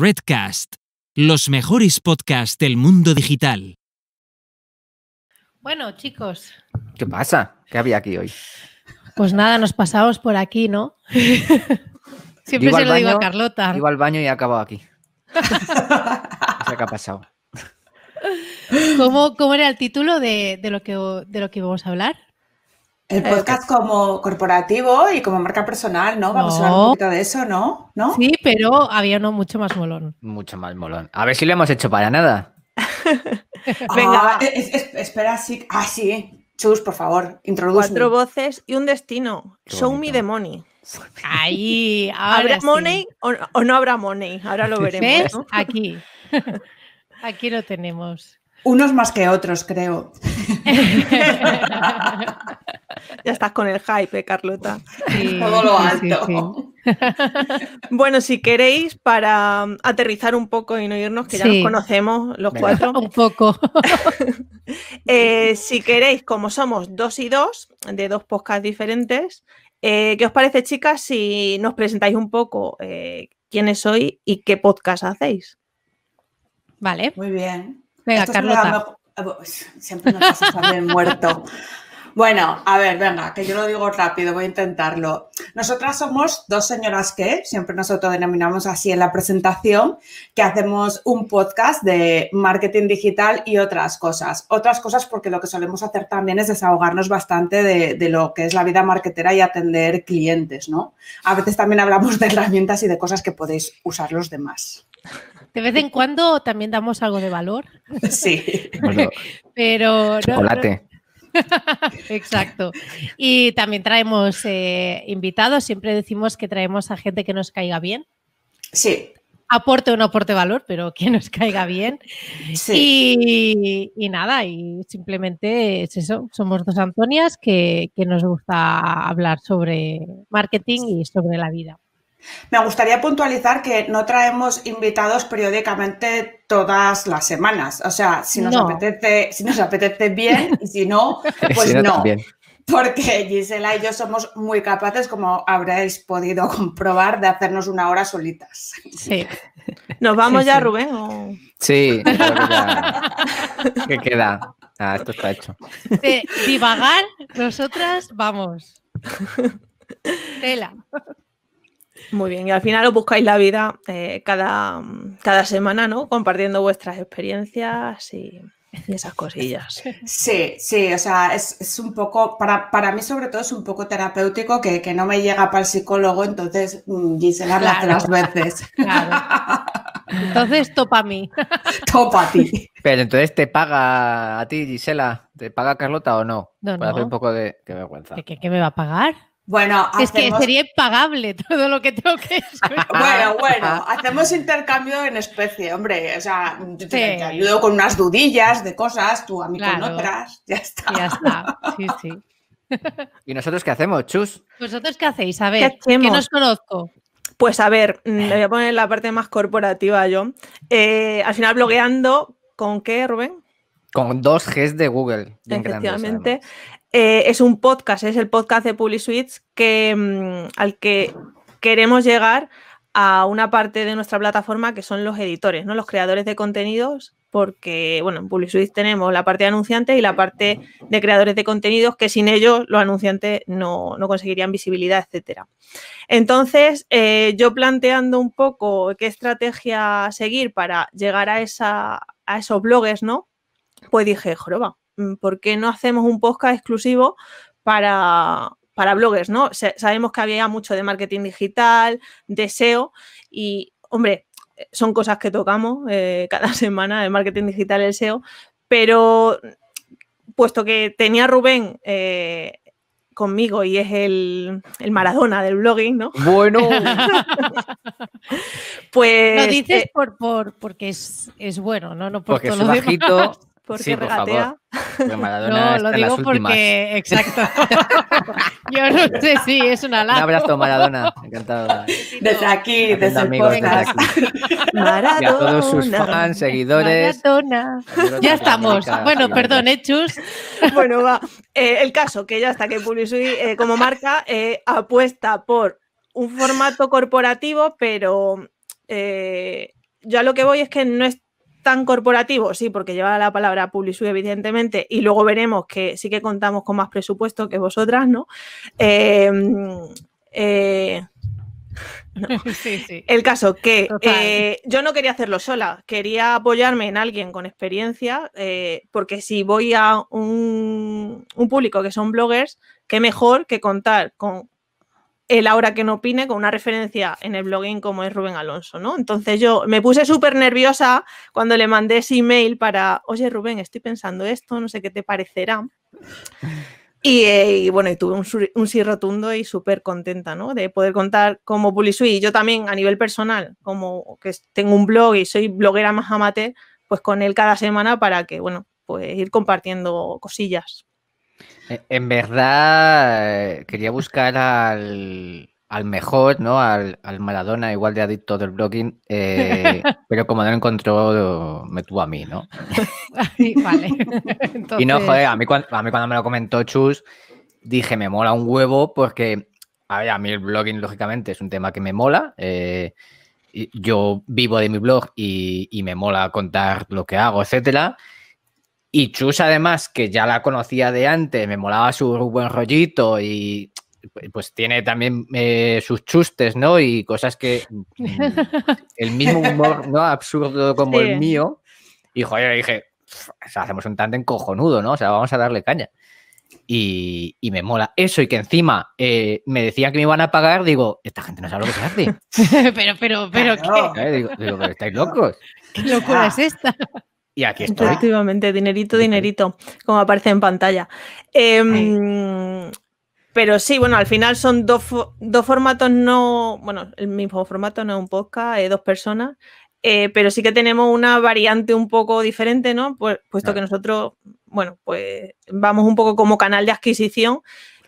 Redcast, los mejores podcasts del mundo digital. Bueno, chicos. ¿Qué pasa? ¿Qué había aquí hoy? Pues nada, nos pasamos por aquí, ¿no? Siempre se lo digo a Carlota. Iba al baño y he acabado aquí. ha pasado. ¿Cómo, era el título de, lo que, de lo que íbamos a hablar? El eh, podcast como corporativo y como marca personal, ¿no? Vamos a hablar un poquito de eso, ¿no? Sí, pero había uno mucho más molón. Mucho más molón. A ver si lo hemos hecho para nada. Venga, ah, e, espera, sí. Ah, sí. Chus, por favor, introduce. Cuatro voces y un destino. Show me the money. Ahí, ¿Habrá money o, no habrá money? Ahora lo veremos. ¿Ves? Aquí. Aquí lo tenemos. Unos más que otros, creo. ya estás con el hype, eh, Carlota. Todo lo alto. bueno, si queréis, para um, aterrizar un poco y no irnos, que ya nos conocemos los cuatro. un poco. Eh, si queréis, como somos dos y dos, de dos podcasts diferentes, eh, ¿qué os parece, chicas, si nos presentáis un poco quiénes soy y qué podcast hacéis? Vale. Muy bien. Venga, Carlota. Ah, siempre nos pasa muerto. Bueno, a ver, venga, que yo lo digo rápido, voy a intentarlo. Nosotras somos dos señoras que, siempre nos autodenominamos así en la presentación, que hacemos un podcast de marketing digital y otras cosas. Otras cosas porque lo que solemos hacer también es desahogarnos bastante de, de lo que es la vida marketera y atender clientes, ¿no? A veces también hablamos de herramientas y de cosas que podéis usar los demás. De vez en cuando también damos algo de valor. Sí. Pero. Chocolate. Exacto. Y también traemos eh, invitados, siempre decimos que traemos a gente que nos caiga bien. Sí. Aporte o no aporte valor, pero que nos caiga bien. Sí. Y, nada, y simplemente es eso, somos dos Antonias que, que nos gusta hablar sobre marketing y sobre la vida. Me gustaría puntualizar que no traemos invitados periódicamente todas las semanas. O sea, si nos, apetece, si nos apetece bien y si no, pues no. porque Gisela y yo somos muy capaces, como habréis podido comprobar, de hacernos una hora solitas. Sí. ¿Nos vamos ya, Rubén? Sí. que queda? Ah, esto está hecho. divagar, nosotras vamos. Tela. Muy bien, y al final os buscáis la vida eh, cada, cada semana, ¿no? Compartiendo vuestras experiencias y, esas cosillas. Sí, sí, o sea, es, un poco, para, mí sobre todo es un poco terapéutico que, no me llega para el psicólogo, entonces mm, Gisela habla tres las veces. Claro. Entonces topa a mí. Topa a ti. Pero entonces te paga a ti, Gisela, ¿te paga Carlota o no? no Para hacer un poco de. Qué vergüenza. qué me va a pagar? Bueno, es que sería pagable todo lo que tengo que escuchar. bueno, bueno, hacemos intercambio en especie, hombre. O sea, te, ayudo con unas dudillas de cosas, tú a mí con otras, ya está. Ya está, sí, sí. ¿Y nosotros qué hacemos, Chus? ¿Vosotros qué hacéis? A ver, ¿qué, nos conozco? Pues a ver, mm, eh. le voy a poner la parte más corporativa yo. Eh, al final blogueando, ¿con qué, Rubén? Con dos Gs de Google. Efectivamente. Eh, es un podcast, es el podcast de PubliSuites que, mm, al que queremos llegar a una parte de nuestra plataforma que son los editores, ¿no? los creadores de contenidos, porque bueno, en Suites tenemos la parte de anunciantes y la parte de creadores de contenidos, que sin ellos los anunciantes no, conseguirían visibilidad, etc. Entonces, eh, yo planteando un poco qué estrategia seguir para llegar a, a esos blogs, ¿no? Pues dije, joroba, Mm, ¿por qué no hacemos un podcast exclusivo para, bloggers? ¿no? sabemos que había mucho de marketing digital, de SEO y, hombre, son cosas que tocamos eh, cada semana, el marketing digital, el SEO, pero mm, puesto que tenía Rubén... Eh, conmigo y es el, Maradona del blogging, ¿no? Bueno. pues. Lo dices eh, por, por, porque es, bueno, ¿no? no por porque todo lo porque regatea. Por favor. no, lo digo porque. Exacto. Yo no sé si es una lata. Un abrazo, Maradona. Encantado. Desde aquí, desde amigos, aquí. Maradona. a todos sus fans, seguidores. Maradona. Ya estamos. Bueno, perdón, hechos. ¿eh, bueno, va. Eh, el caso que ya está que Pulisui eh, como marca, apuesta por un formato corporativo, pero yo a lo que voy es que no es tan corporativo, sí, porque lleva la palabra Publisub, evidentemente, y luego veremos que sí que contamos con más presupuesto que vosotras, ¿no? Em, eh, El caso que eh, yo no quería hacerlo sola, quería apoyarme en alguien con experiencia, eh, porque si voy a un, un, público que son bloggers, qué mejor que contar con el ahora que no opine con una referencia en el blogging como es Rubén Alonso, ¿no? Entonces yo me puse súper nerviosa cuando le mandé ese email para, oye Rubén, estoy pensando esto, no sé qué te parecerá. Y, eh, bueno, y tuve un, sí rotundo y súper contenta, ¿no? De poder contar como Pulisui, yo también a nivel personal, como que tengo un blog y soy bloguera más amateur, pues con él cada semana para que, bueno, pues ir compartiendo cosillas. Eh, en verdad, eh, quería buscar al, mejor, ¿no? Al, al, Maradona, igual de adicto del blogging, eh, pero como no lo encontró, me tuvo a mí, ¿no? Y no, joder, a mí, cuando, me lo comentó Chus, dije, me mola un huevo porque, a ver, a mí el blogging, lógicamente, es un tema que me mola. yo vivo de mi blog y, y me mola contar lo que hago, etcétera y Chus, además, que ya la conocía de antes, me molaba su buen rollito y pues tiene también eh, sus chustes, ¿no? Y cosas que mm, el mismo humor, ¿no? Absurdo como el mío. Y joder, dije, hacemos un tándem cojonudo, ¿no? O sea, vamos a darle caña. Y, me mola eso. Y que encima eh, me decía que me iban a pagar, digo, esta gente no sabe lo que se hace. pero, pero, pero, ¿qué? digo, pero estáis locos. ¿Qué locura ah. es esta? Y aquí estoy. Efectivamente, dinerito, dinerito, como aparece en pantalla. Em, pero sí, bueno, al final son dos, formatos no, bueno, el mismo formato no es un podcast, es dos personas, eh, pero sí que tenemos una variante un poco diferente, ¿no? puesto que nosotros, bueno, pues vamos un poco como canal de adquisición,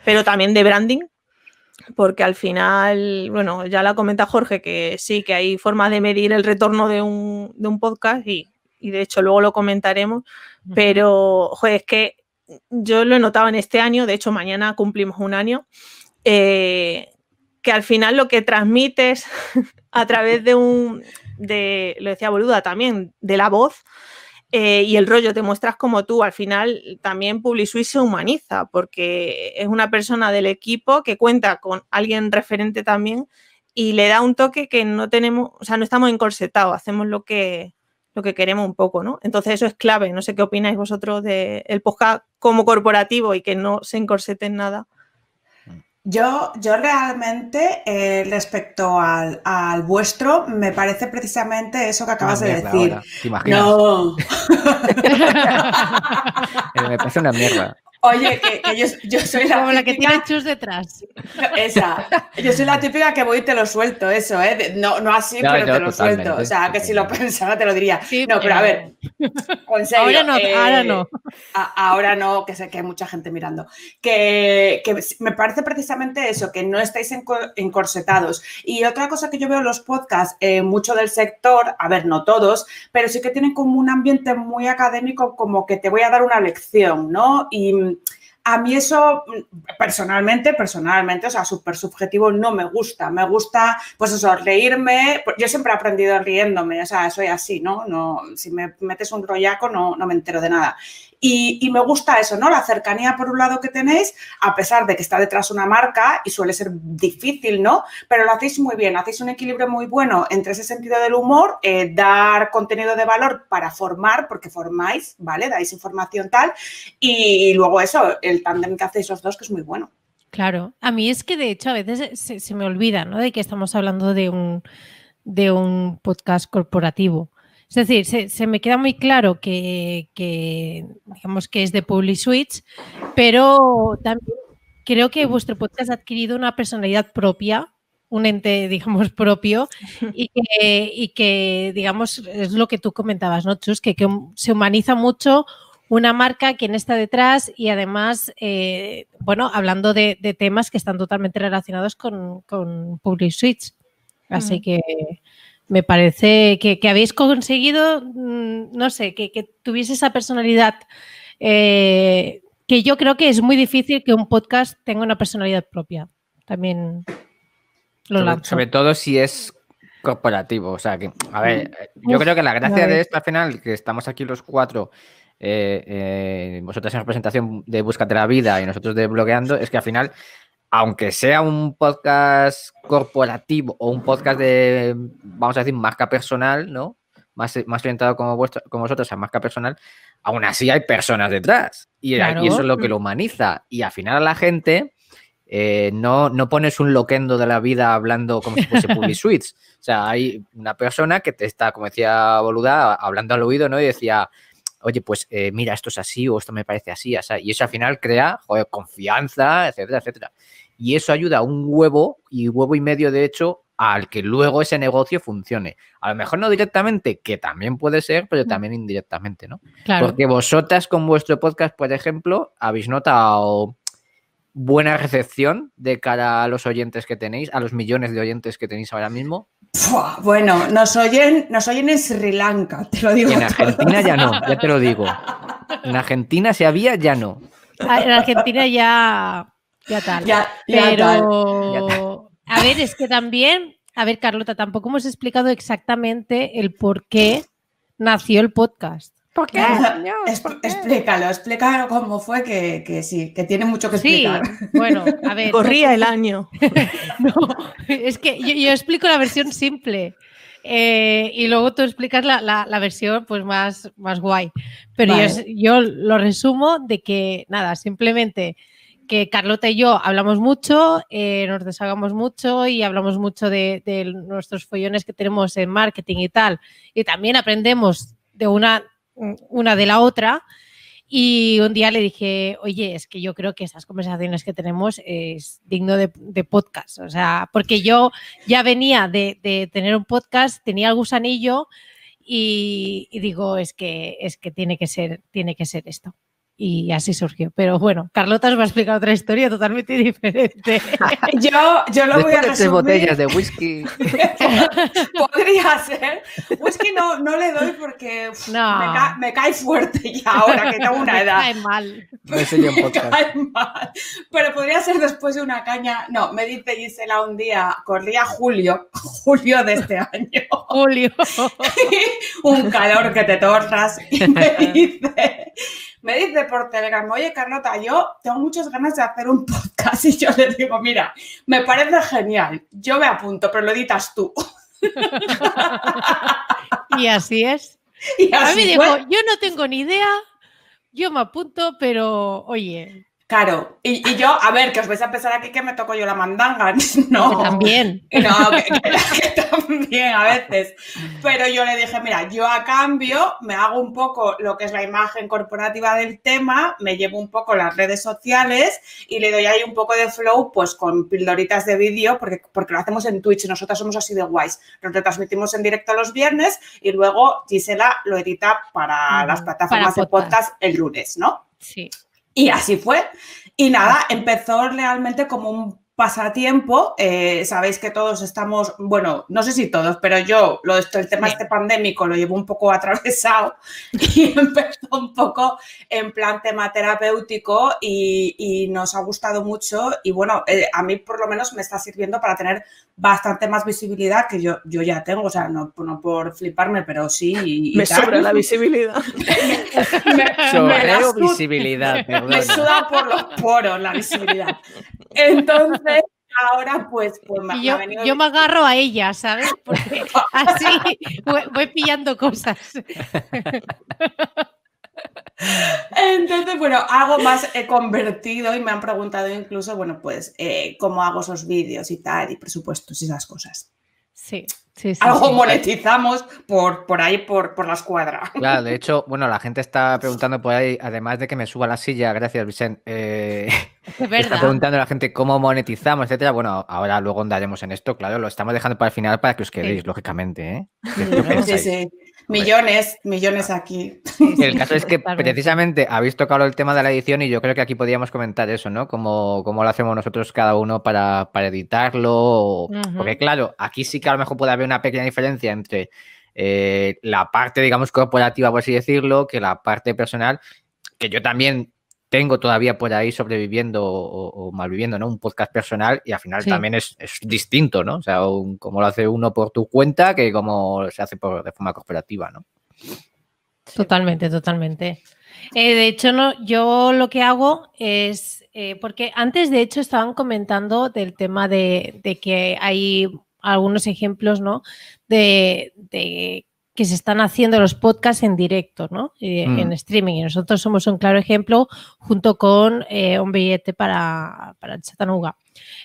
pero también de branding, porque al final, bueno, ya la comenta Jorge que sí, que hay formas de medir el retorno de un, de un podcast y y de hecho luego lo comentaremos, pero joder, es que yo lo he notado en este año, de hecho mañana cumplimos un año, eh, que al final lo que transmites a través de un, de, lo decía Boluda también, de la voz eh, y el rollo, te muestras como tú, al final también y se humaniza porque es una persona del equipo que cuenta con alguien referente también y le da un toque que no tenemos, o sea, no estamos encorsetados, hacemos lo que, lo que queremos un poco, ¿no? Entonces eso es clave. No sé qué opináis vosotros del el podcast como corporativo y que no se encorsete en nada. Yo, yo realmente eh, respecto al, vuestro, me parece precisamente eso que acabas ah, de decir. No. Eh, me parece una mierda. Oye, que, yo, soy la que tiene chus detrás. Esa. Yo soy la típica que voy y te lo suelto, eso, ¿eh? No, así, pero te lo suelto. O sea, que si lo pensaba te lo diría. no, pero, a ver, Ahora no, eh, ahora no. ahora no, que sé que hay mucha gente mirando. Que, me parece precisamente eso, que no estáis encorsetados. Y otra cosa que yo veo en los podcasts, eh, mucho del sector, a ver, no todos, pero sí que tienen como un ambiente muy académico, como que te voy a dar una lección, ¿no? Y a mí eso personalmente, personalmente, o sea, súper subjetivo, no me gusta. Me gusta, pues eso, reírme. Yo siempre he aprendido riéndome, o sea, soy así, ¿no? no si me metes un rollaco no, no me entero de nada. Y, me gusta eso, ¿no? La cercanía, por un lado, que tenéis, a pesar de que está detrás una marca y suele ser difícil, ¿no? Pero lo hacéis muy bien, hacéis un equilibrio muy bueno entre ese sentido del humor, eh, dar contenido de valor para formar, porque formáis, ¿vale? Dais información tal, y, luego eso, el tándem que hacéis los dos, que es muy bueno. Claro, a mí es que de hecho a veces se, se me olvida, ¿no? De que estamos hablando de un, de un podcast corporativo. Es decir, se, me queda muy claro que, digamos que es de Switch, pero también creo que vuestro podcast ha adquirido una personalidad propia un ente, digamos, propio y que, digamos, es lo que tú comentabas, ¿no, Chus? Que, se humaniza mucho una marca, quien está detrás y además, eh, bueno, hablando de, temas que están totalmente relacionados con, con Public Switch. Así mm. que, me parece que, habéis conseguido, mm, no sé, que, tuviese esa personalidad eh, que yo creo que es muy difícil que un podcast tenga una personalidad propia. También sobre, todo si es corporativo. O sea, que, a ver, yo creo que la gracia de esto al final, que estamos aquí los cuatro, vosotras eh, eh, vosotros en representación de Búscate la Vida y nosotros de Blogueando, es que al final aunque sea un podcast corporativo o un podcast de, vamos a decir, marca personal, ¿no? Más, más orientado como, vuestro, como vosotros a marca personal, aún así hay personas detrás. Y, eso es lo que lo humaniza. Y al final a la gente eh, no, no pones un loquendo de la vida hablando como si fuese public O sea, hay una persona que te está, como decía Boluda, hablando al oído, ¿no? Y decía, oye, pues eh, mira, esto es así o esto me parece así, y eso al final crea joder, confianza, etcétera, etcétera y eso ayuda a un huevo y huevo y medio, de hecho, al que luego ese negocio funcione. A lo mejor no directamente, que también puede ser, pero también indirectamente, ¿no? Porque vosotras con vuestro podcast, por ejemplo, habéis notado buena recepción de cara a los oyentes que tenéis, a los millones de oyentes que tenéis ahora mismo. bueno, nos oyen, nos oyen en Sri Lanka, te lo digo. En Argentina ya no, ya te lo digo. En Argentina si había, ya no. Ah, en Argentina ya ya tal. Pero, a ver, es que también, a ver, Carlota, tampoco hemos explicado exactamente el por qué nació el podcast. ¿Por qué? Explícalo, explícalo cómo fue, que, sí, que tiene mucho que explicar. Sí, bueno, a ver. Corría el año. es que yo, explico la versión simple. Eh, y luego tú explicas la, versión pues más, más guay. Pero yo, yo, lo resumo de que, nada, simplemente que Carlota y yo hablamos mucho, eh, nos deshagamos mucho y hablamos mucho de, nuestros follones que tenemos en marketing y tal. Y también aprendemos de una, una de la otra. Y un día le dije, oye, es que yo creo que esas conversaciones que tenemos es digno de, podcast. O sea, porque yo ya venía de, tener un podcast, tenía el gusanillo y, y, digo, es que, es que tiene que ser, tiene que ser esto y así surgió. Pero bueno, Carlota os va a explicar otra historia totalmente diferente. yo, yo lo voy a resumir. Tres botellas de whisky. Podría ser. Whisky no, no le doy porque me, cae fuerte ya ahora que tengo una edad. Cae mal. cae mal. Pero podría ser después de una caña. No, me dice Gisela un día, corría julio, julio de este año. Julio. un calor que te torras. Y me dice me dice por Telegram, oye Carlota, yo tengo muchas ganas de hacer un podcast y yo le digo, mira, me parece genial, yo me apunto, pero lo editas tú. y así es. Y a mí dijo, yo no tengo ni idea, yo me apunto, pero oye, Claro, y, yo, a ver, que os vais a pensar aquí que me toco yo la mandanga, no. Que también. No, que, también a veces. Pero yo le dije, mira, yo a cambio me hago un poco lo que es la imagen corporativa del tema, me llevo un poco las redes sociales y le doy ahí un poco de flow, pues con pildoritas de vídeo, porque, porque lo hacemos en Twitch, nosotras somos así de guays. Lo retransmitimos en directo los viernes y luego Gisela lo edita para las plataformas de podcast el lunes, ¿no? Sí. Y así fue. Y nada, empezó realmente como un pasatiempo. Eh, sabéis que todos estamos, bueno, no sé si todos, pero yo lo, el tema este pandémico lo llevo un poco atravesado y empezó un poco en plan tema terapéutico y, nos ha gustado mucho y bueno, eh, a mí por lo menos me está sirviendo para tener bastante más visibilidad que yo, yo ya tengo, o sea, no, por fliparme, pero sí. me sobra la visibilidad. me, me, visibilidad, me suda por los poros la visibilidad. Entonces, ahora pues, pues yo, me agarro a ella, ¿sabes? así voy, pillando cosas. Entonces, bueno, hago más he eh, convertido y me han preguntado incluso, bueno, pues, eh, cómo hago esos vídeos y tal, y presupuestos y esas cosas. Sí, sí, sí. Algo monetizamos por, por ahí, por, por la escuadra. Claro, de hecho, bueno, la gente está preguntando por ahí, además de que me suba la silla, gracias, Vicente. Eh, Está preguntando a la gente cómo monetizamos, etcétera. Bueno, ahora luego andaremos en esto, claro, lo estamos dejando para el final para que os quedéis, lógicamente. ¿eh? Millones, millones aquí. El caso es que precisamente habéis tocado el tema de la edición y yo creo que aquí podríamos comentar eso, ¿no? Cómo, cómo lo hacemos nosotros cada uno para, editarlo. Porque claro, aquí sí que a lo mejor puede haber una pequeña diferencia entre eh, la parte, digamos, corporativa, por así decirlo, que la parte personal, que yo también tengo todavía por ahí sobreviviendo o, mal malviviendo, ¿no? Un podcast personal y al final también es, distinto, ¿no? O sea, como lo hace uno por tu cuenta que como se hace por, de forma cooperativa, ¿no? Totalmente, totalmente. Eh, de hecho, no, yo lo que hago es, eh, porque antes de hecho estaban comentando del tema de, que hay algunos ejemplos, ¿no? de que se están haciendo los podcasts en directo, ¿no? En mm. streaming. Y nosotros somos un claro ejemplo junto con eh, un billete para, para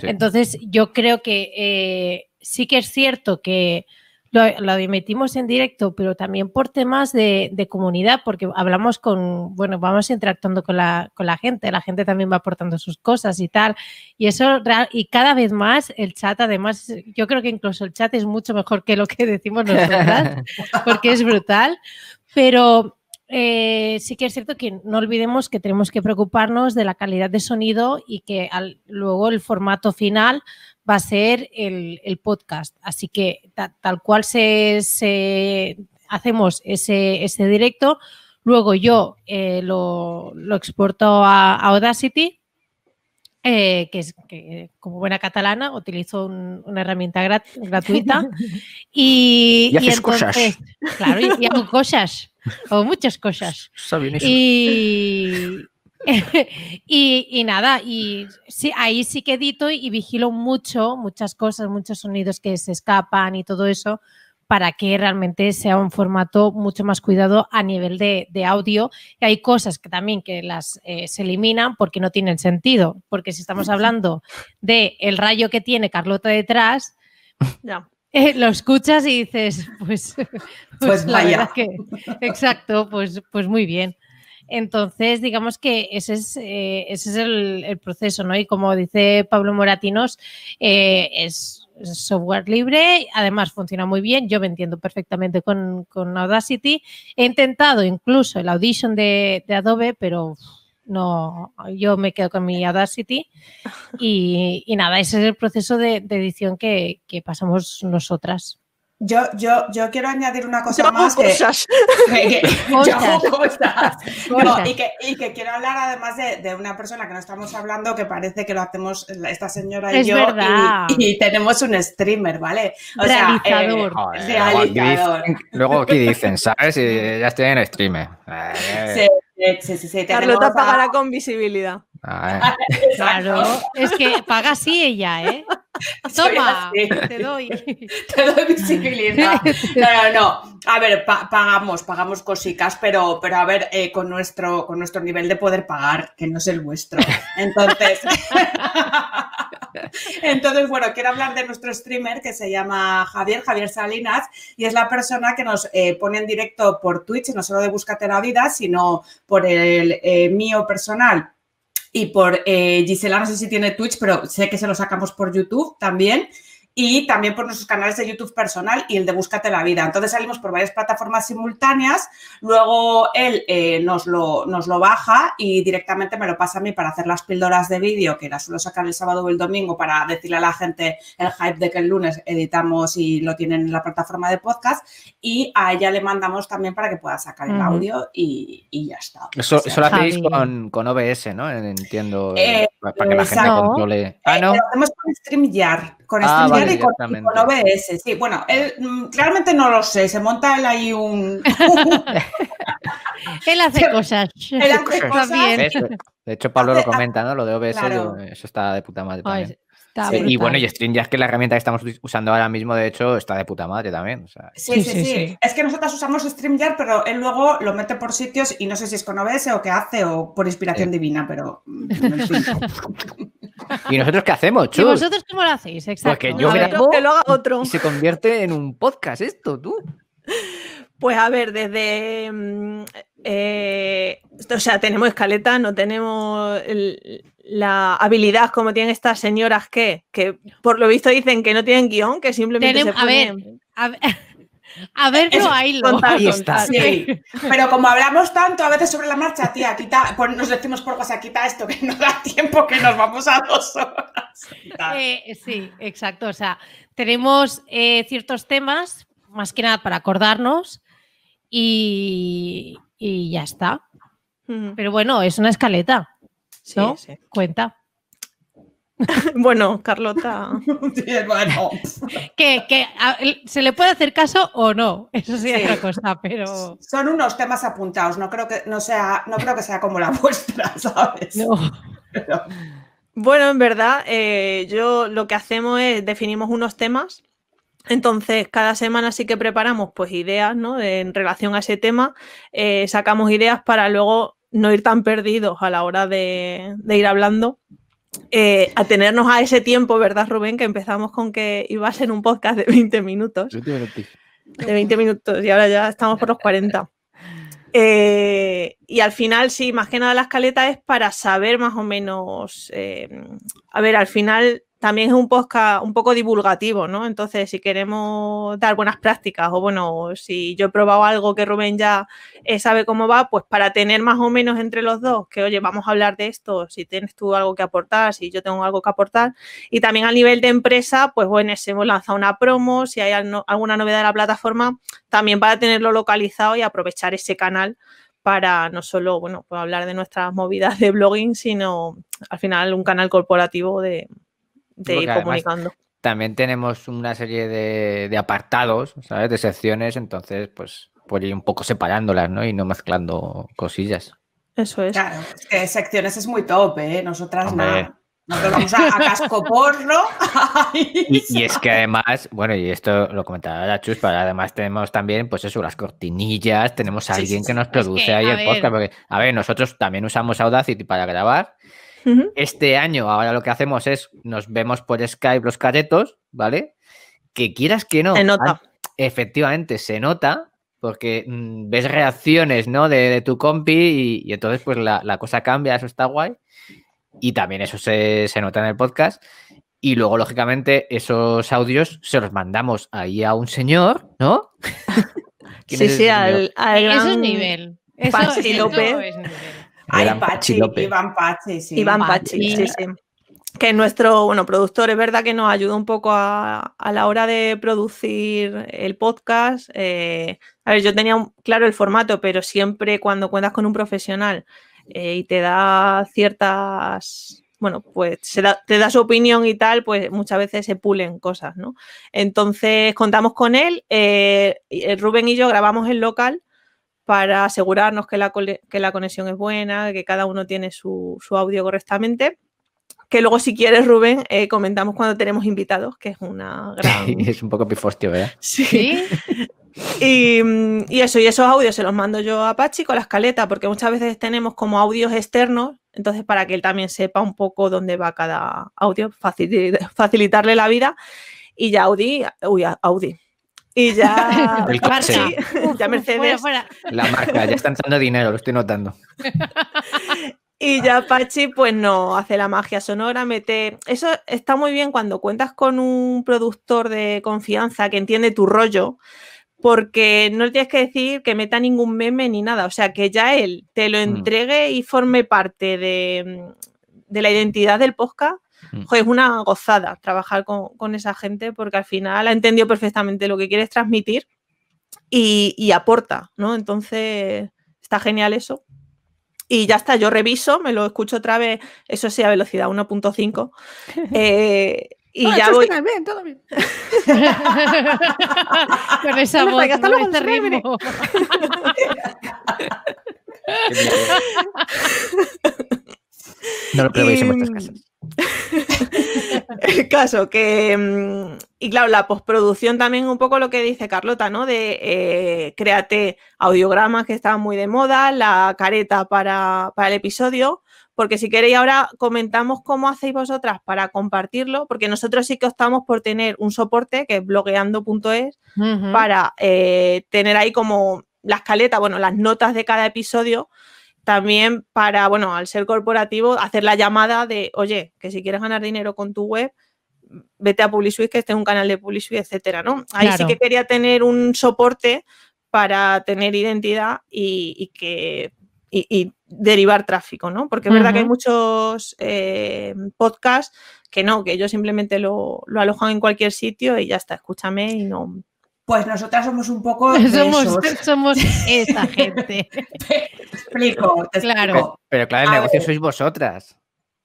Entonces, yo creo que eh, sí que es cierto que lo, lo emitimos en directo, pero también por temas de, comunidad, porque hablamos con, bueno, vamos interactuando con la, gente, la gente también va aportando sus cosas y tal. Y eso, y cada vez más el chat, además, yo creo que incluso el chat es mucho mejor que lo que decimos nosotros, porque es brutal. Pero eh, sí que es cierto que no olvidemos que tenemos que preocuparnos de la calidad de sonido y que al, luego el formato final va a ser el, podcast. Así que tal cual se, hacemos ese, ese, directo, luego yo eh, lo, lo, exporto a, Audacity, eh, que, es, como buena catalana utilizo una herramienta gratuita y, y, cosas. y, hago cosas, o muchas cosas. Y, y, nada, y sí, ahí sí que edito y vigilo mucho, muchas cosas, muchos sonidos que se escapan y todo eso, para que realmente sea un formato mucho más cuidado a nivel de, audio. Y hay cosas que también que las eh, se eliminan porque no tienen sentido, porque si estamos hablando de el rayo que tiene Carlota detrás, eh, lo escuchas y dices, pues, pues, pues vaya. exacto, pues, pues muy bien. Entonces, digamos que ese es, eh, el, proceso, ¿no? Y como dice Pablo Moratinos, eh, es, software libre, además funciona muy bien, yo me entiendo perfectamente con, Audacity. He intentado incluso el Audition de, Adobe, pero no, yo me quedo con mi Audacity y, nada, ese es el proceso de, edición que pasamos nosotras. Yo, yo, yo quiero añadir una cosa más. Que, y, que, y, que, quiero hablar además de, de, una persona que no estamos hablando, que parece que lo hacemos esta señora y yo. Y, tenemos un streamer, ¿vale? O eh, realizador. Sea, eh, realizador. Luego, aquí, dicen, ¿sabes? Y ya estoy en streamer. Eh. Sí, sí, sí, Carlota pagará con visibilidad. Claro, es que paga sí ella, ¿eh? Toma, te doy. te doy visibilidad. No, no, no. A ver, pagamos, pagamos cositas, pero, pero a ver, eh, con, nuestro, con nuestro nivel de poder pagar, que no es el vuestro. Entonces. Entonces, bueno, quiero hablar de nuestro streamer que se llama Javier, Javier Salinas, y es la persona que nos eh, pone en directo por Twitch, no solo de Búscate la Vida, sino por el eh, mío personal, y por eh, Gisela, no sé si tiene Twitch, pero sé que se lo sacamos por YouTube también y también por nuestros canales de YouTube personal y el de Búscate la Vida. Entonces salimos por varias plataformas simultáneas, luego él eh, nos, lo, nos lo baja y directamente me lo pasa a mí para hacer las píldoras de vídeo, que las suelo sacar el sábado o el domingo para decirle a la gente el hype de que el lunes editamos y lo tienen en la plataforma de podcast y a ella le mandamos también para que pueda sacar el audio y, ya está. Eso, lo hacéis con, OBS, ¿no? Entiendo. Eh, para que la gente controle. Ah, eh, hacemos con StreamYard ah, y con, OBS, sí. Bueno, él, mm, realmente no lo sé, se monta él ahí un... él hace cosas. Él hace cosas. De hecho, de hecho Pablo lo comenta, ¿no? Lo de OBS, eso está de puta madre también. y bueno, y Streamyard es que la herramienta que estamos usando ahora mismo, de hecho, está de puta madre también. sí, sí, sí, Es que nosotras usamos StreamYard, pero él luego lo mete por sitios y no sé si es con OBS o qué hace o por inspiración eh. divina, pero. Mm, ¿Y nosotros qué hacemos, Chus? ¿Y vosotros cómo lo hacéis? Pues Exacto. Porque yo grabo que lo haga otro. se convierte en un podcast esto, tú. Pues a ver, desde. Mm, eh, o sea, tenemos escaleta, no tenemos la habilidad como tienen estas señoras que, que por lo visto dicen que no tienen guión, que simplemente. se ponen... A ver. A verlo, ahí lo. Ahí está. Sí. Pero como hablamos tanto a veces sobre la marcha, tía, nos decimos por cosa, quita esto, que no da tiempo, que nos vamos a dos horas. Eh, sí, exacto. O sea, tenemos eh, ciertos temas, más que nada para acordarnos, y, ya está. Pero bueno, es una escaleta. ¿no? Cuenta. Bueno, Carlota. bueno. que, se le puede hacer caso o no, eso sí, es otra cosa, pero. Son unos temas apuntados, no creo que no sea, no creo que sea como la vuestra, ¿sabes? No. Bueno, en verdad, eh, yo lo que hacemos es definimos unos temas. Entonces, cada semana sí que preparamos pues ideas, ¿no? En relación a ese tema, eh, sacamos ideas para luego no ir tan perdidos a la hora de ir hablando eh, a atenernos a ese tiempo, ¿verdad, Rubén? Que empezamos con que iba a ser un podcast de 20 minutos. De 20 minutos y ahora ya estamos por los 40. Eh, y al final, sí, más que nada la escaleta es para saber más o menos, eh, a ver, al final también es un podcast un poco divulgativo, ¿no? Entonces, si queremos dar buenas prácticas o bueno, si yo he probado algo que Rubén ya eh, sabe cómo va, pues para tener más o menos entre los dos, que oye, vamos a hablar de esto, si tienes tú algo que aportar, si yo tengo algo que aportar. Y también a nivel de empresa, pues bueno, si hemos lanzado una promo, si hay alguna novedad de la plataforma, también para tenerlo localizado y aprovechar ese canal para no solo, bueno, pues hablar de nuestras movidas de blogging, sino al final un canal corporativo de, también tenemos una serie de, apartados, ¿sabes? De secciones, entonces, pues, por ir un poco separándolas, ¿no? Y no mezclando cosillas. Eso es. Claro, es que secciones es muy top, ¿eh? Nosotras no nada. Nosotros vamos a, casco porno. y, es que además, bueno, y esto lo comentaba la Chus, además tenemos también, pues eso, las cortinillas, tenemos a alguien que nos produce ahí el podcast. Porque, a ver, nosotros también usamos Audacity para grabar este año, ahora lo que hacemos es, nos vemos por Skype los caretos, ¿vale? Que quieras que no. Se nota. Efectivamente, se nota, porque mm, ves reacciones, ¿no? De, tu compi y, entonces, pues la, cosa cambia, eso está guay. Y también eso se, nota en el podcast. Y luego, lógicamente, esos audios se los mandamos ahí a un señor, ¿no? sí, sí, al, eh, es nivel. Eso, nivel. Iván Pachi, sí. Iván Pachi, sí, Que es nuestro, bueno, productor, es verdad que nos ayuda un poco a, la hora de producir el podcast. Eh, a ver, yo tenía claro el formato, pero siempre cuando cuentas con un profesional eh, y te da ciertas bueno, pues te da su opinión y tal, pues muchas veces se pulen cosas, ¿no? Entonces contamos con él, eh, Rubén y yo grabamos el local para asegurarnos que la, que la conexión es buena, que cada uno tiene su, audio correctamente. Que luego, si quieres, Rubén, eh, comentamos cuando tenemos invitados, que es una gran. es un poco pifostio, ¿verdad? Sí. Y, eso, y esos audios se los mando yo a Pachi con la escaleta, porque muchas veces tenemos como audios externos, entonces para que él también sepa un poco dónde va cada audio, facilitarle la vida. Y ya Audi, uy, Audi, y ya. El ya Mercedes. La marca, ya está entrando dinero, lo estoy notando. Y ya Pachi, pues no, hace la magia sonora, mete. Eso está muy bien cuando cuentas con un productor de confianza que entiende tu rollo, porque no tienes que decir que meta ningún meme ni nada. O sea, que ya él te lo mm. entregue y forme parte de, de la identidad del podcast Mm. es una gozada trabajar con, esa gente porque al final ha entendido perfectamente lo que quieres transmitir y, aporta, ¿no? Entonces, está genial eso y ya está, yo reviso, me lo escucho otra vez, eso sí, a velocidad 1.5. Eh, y ah, ya voy. Con esa voz. lo en este vuestras casas el caso que mm, y claro la postproducción también un poco lo que dice Carlota no de eh, créate audiogramas que estaban muy de moda la careta para, el episodio porque si queréis ahora comentamos cómo hacéis vosotras para compartirlo, porque nosotros sí que optamos por tener un soporte que es blogueando.es para eh, tener ahí como la caletas, bueno, las notas de cada episodio también para, bueno, al ser corporativo, hacer la llamada de, oye, que si quieres ganar dinero con tu web, vete a PubliSuite, que este es un canal de PubliSuite, etcétera, ¿no? Ahí sí que quería tener un soporte para tener identidad y, que derivar tráfico, ¿no? Porque es verdad que hay muchos eh, podcasts que no, que yo simplemente lo, lo, alojan en cualquier sitio y ya está, escúchame y no. Pues nosotras somos un poco. Somos, esa gente. te explico, claro. Pero, claro, el negocio sois vosotras.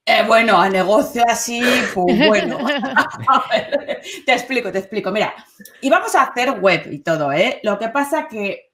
Eh, bueno, a negocio así, pues bueno. te explico, te explico. Mira, y vamos a hacer web y todo, ¿eh? Lo que pasa que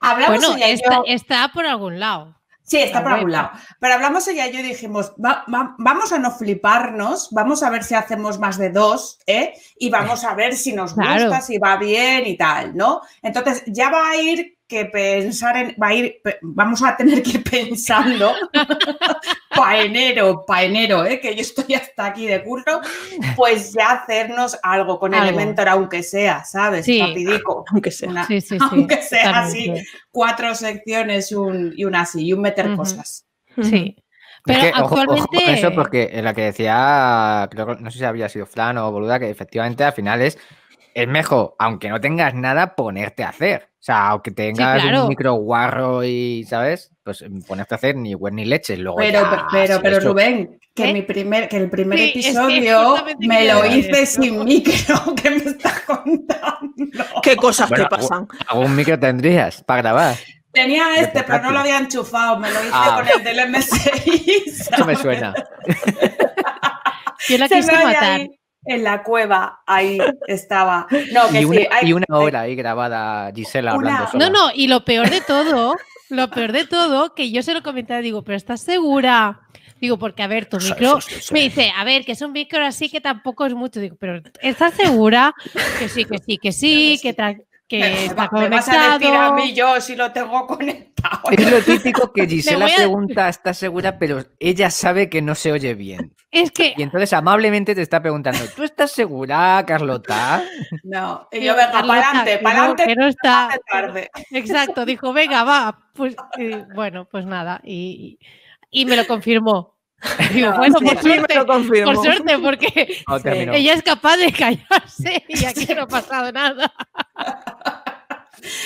hablamos bueno, está, por algún lado. Sí, está por algún lado. Pero hablamos ella y yo dijimos, vamos a no fliparnos, vamos a ver si hacemos más de dos, ¿eh? Y vamos a ver si nos gusta, si va bien y tal, ¿no? Entonces ya va a ir que pensar en, va a ir, vamos a tener que ir pensando para enero, para enero, ¿eh? que yo estoy hasta aquí de curro, pues ya hacernos algo con Elementor, aunque sea, ¿sabes? Sí. Aunque sea. sí, sí, aunque sea así, cuatro secciones un, y un así, y un meter cosas. Sí. Pero actualmente. Ojo, eso porque en la que decía, creo, no sé si había sido Flan o Boluda, que efectivamente a finales es mejor, aunque no tengas nada, ponerte a hacer. O sea, aunque tengas un micro guarro y, ¿sabes? Pues mm, ponerte a hacer ni huevos ni leche. Luego pero, pero, pero, pero Rubén, que, ¿Eh? mi primer, que el primer episodio me lo hice sin micro, ¿Qué me estás contando. Qué cosas te pasan. ¿Algún micro tendrías para grabar? Tenía este, pero no lo había enchufado. Me lo hice ah. con el del m6 Eso me suena. Yo la quise matar. En la cueva, ahí estaba. y, una, hora ahí grabada Gisela hablando sola. No, no, y lo peor de todo, lo peor de todo, que yo se lo comentaba, digo, pero ¿estás segura? Digo, porque a ver, tu micro me dice, a ver, que es un micro así que tampoco es mucho. Digo, pero ¿estás segura? Que sí, que sí, que sí, que, tranquilo que me, vas a decir a mí yo si lo tengo conectado. Es lo típico que Gisela pregunta, está segura, pero ella sabe que no se oye bien. Y entonces amablemente te está preguntando, ¿tú estás segura, Carlota? No, y yo, venga, para adelante, para adelante. Pero está... Tarde. Exacto, dijo, venga, va. Pues eh, bueno, pues nada. y me lo confirmó. Ah, bueno, por, suerte, porque ella es capaz de callarse y aquí no ha pasado nada.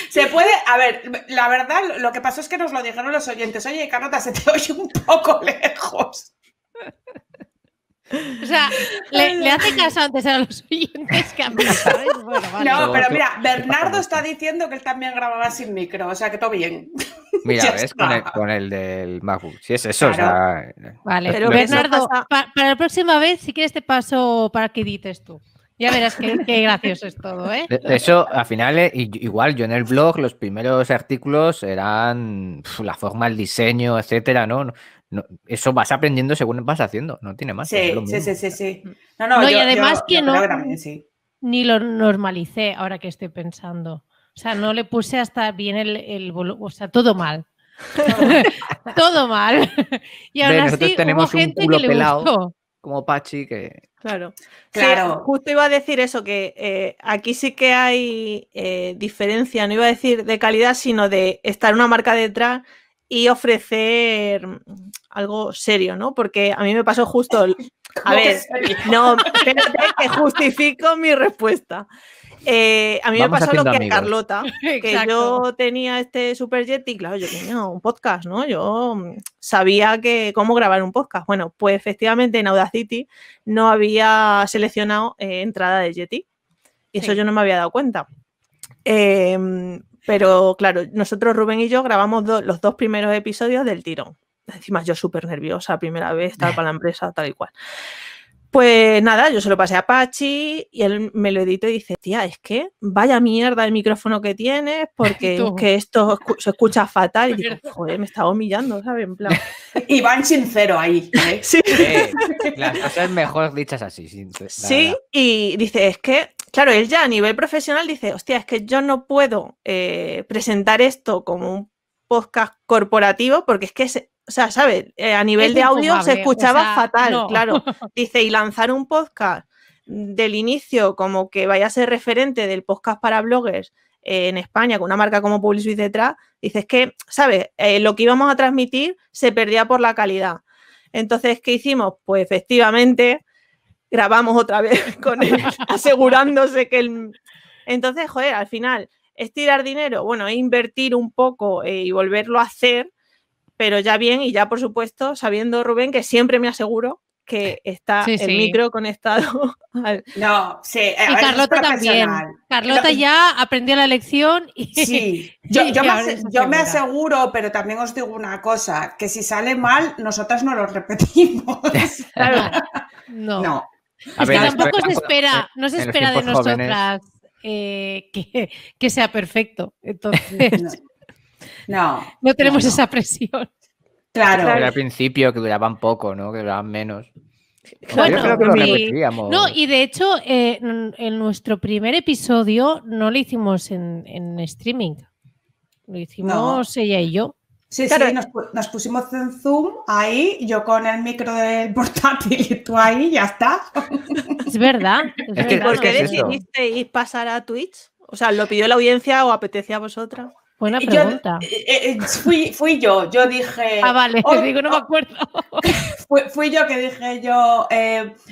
Se puede, a ver, la verdad, lo que pasó es que nos lo dijeron los oyentes. Oye, Carota, se te oye un poco lejos. O sea, le, hace caso antes a los oyentes que a mí, No, pero mira, Bernardo está diciendo que él también grababa sin micro, o sea que todo bien. Mira, ves con el, del MacBook. Si es eso, o sea, Vale, pero Bernardo, para, la próxima vez, si quieres, te paso para que edites tú. Ya verás qué, gracioso es todo, ¿eh? E, eso, al final, eh, igual yo en el blog, los primeros artículos eran la forma, el diseño, etcétera, ¿no? eso vas aprendiendo según vas haciendo, no tiene más. Sí, sí, sí, sí, mm. No, no, y además que no, ni lo normalicé ahora que estoy pensando. O sea, no le puse hasta bien el, el o sea, todo mal. todo mal. y ahora sí, tenemos gente pelado. Como Pachi, que. Claro. claro. justo iba a decir eso, que eh, aquí sí que hay eh, diferencia, no iba a decir de calidad, sino de estar una marca detrás y ofrecer algo serio, ¿no? Porque a mí me pasó justo. A ver, no, espérate que justifico mi respuesta. Eh, a mí me pasó lo que a Carlota, que yo tenía este Super Jetty, claro, yo tenía un podcast, ¿no? Yo mm, sabía que cómo grabar un podcast. Bueno, pues efectivamente en Audacity no había seleccionado eh, entrada de Yeti y eso yo no me había dado cuenta. Em, pero claro, nosotros Rubén y yo grabamos los dos primeros episodios del tirón encima yo súper nerviosa, primera vez, estaba para la empresa, tal y cual. Pues nada, yo se lo pasé a Pachi y él me lo editó y dice, tía, es que vaya mierda el micrófono que tienes porque que esto se escucha fatal. Y joder, me estaba humillando, ¿sabes? En Y van sincero ahí. ¿eh? Sí. Eh, Las cosas mejor dichas así. sí, y dice, es que, claro, él ya a nivel profesional dice, hostia, es que yo no puedo eh, presentar esto como un podcast corporativo porque es que es o sea, ¿sabes? Eh, a nivel de audio se escuchaba fatal, claro. Dice, y lanzar un podcast del inicio como que vaya a ser referente del podcast para bloggers eh, en España con una marca como Publicis detrás, dices que, ¿sabes? Eh, lo que íbamos a transmitir se perdía por la calidad. Entonces, ¿qué hicimos? Pues efectivamente grabamos otra vez con él, asegurándose que el... Entonces, joder, al final es tirar dinero, bueno, es invertir un poco y volverlo a hacer pero ya bien y ya por supuesto sabiendo Rubén que siempre me aseguro que está el micro conectado No, sí. Eh, y Carlota también. Carlota ya aprendió la lección y... Sí, yo, yo, me, aseguro, pero también os digo una cosa, que si sale mal, nosotras no lo repetimos. no. tampoco se espera, no se espera de nosotras eh, que, sea perfecto. Entonces... No. No tenemos esa presión. Claro. Al principio que duraban poco, ¿no? Que duraban menos. Bueno, No, y de hecho, eh, en nuestro primer episodio no lo hicimos en, streaming. Lo hicimos ella y yo. Sí, sí, nos, pusimos en Zoom ahí, yo con el micro del portátil y tú ahí, ya está. Es verdad. Es ¿Por qué decidisteis pasar a Twitch? O sea, ¿lo pidió la audiencia o apetecía a vosotras? Buena pregunta. Eh, eh, eh, fui, fui, yo, yo dije. Ah, vale, oh, digo, no me oh". acuerdo. Fui, yo que dije yo,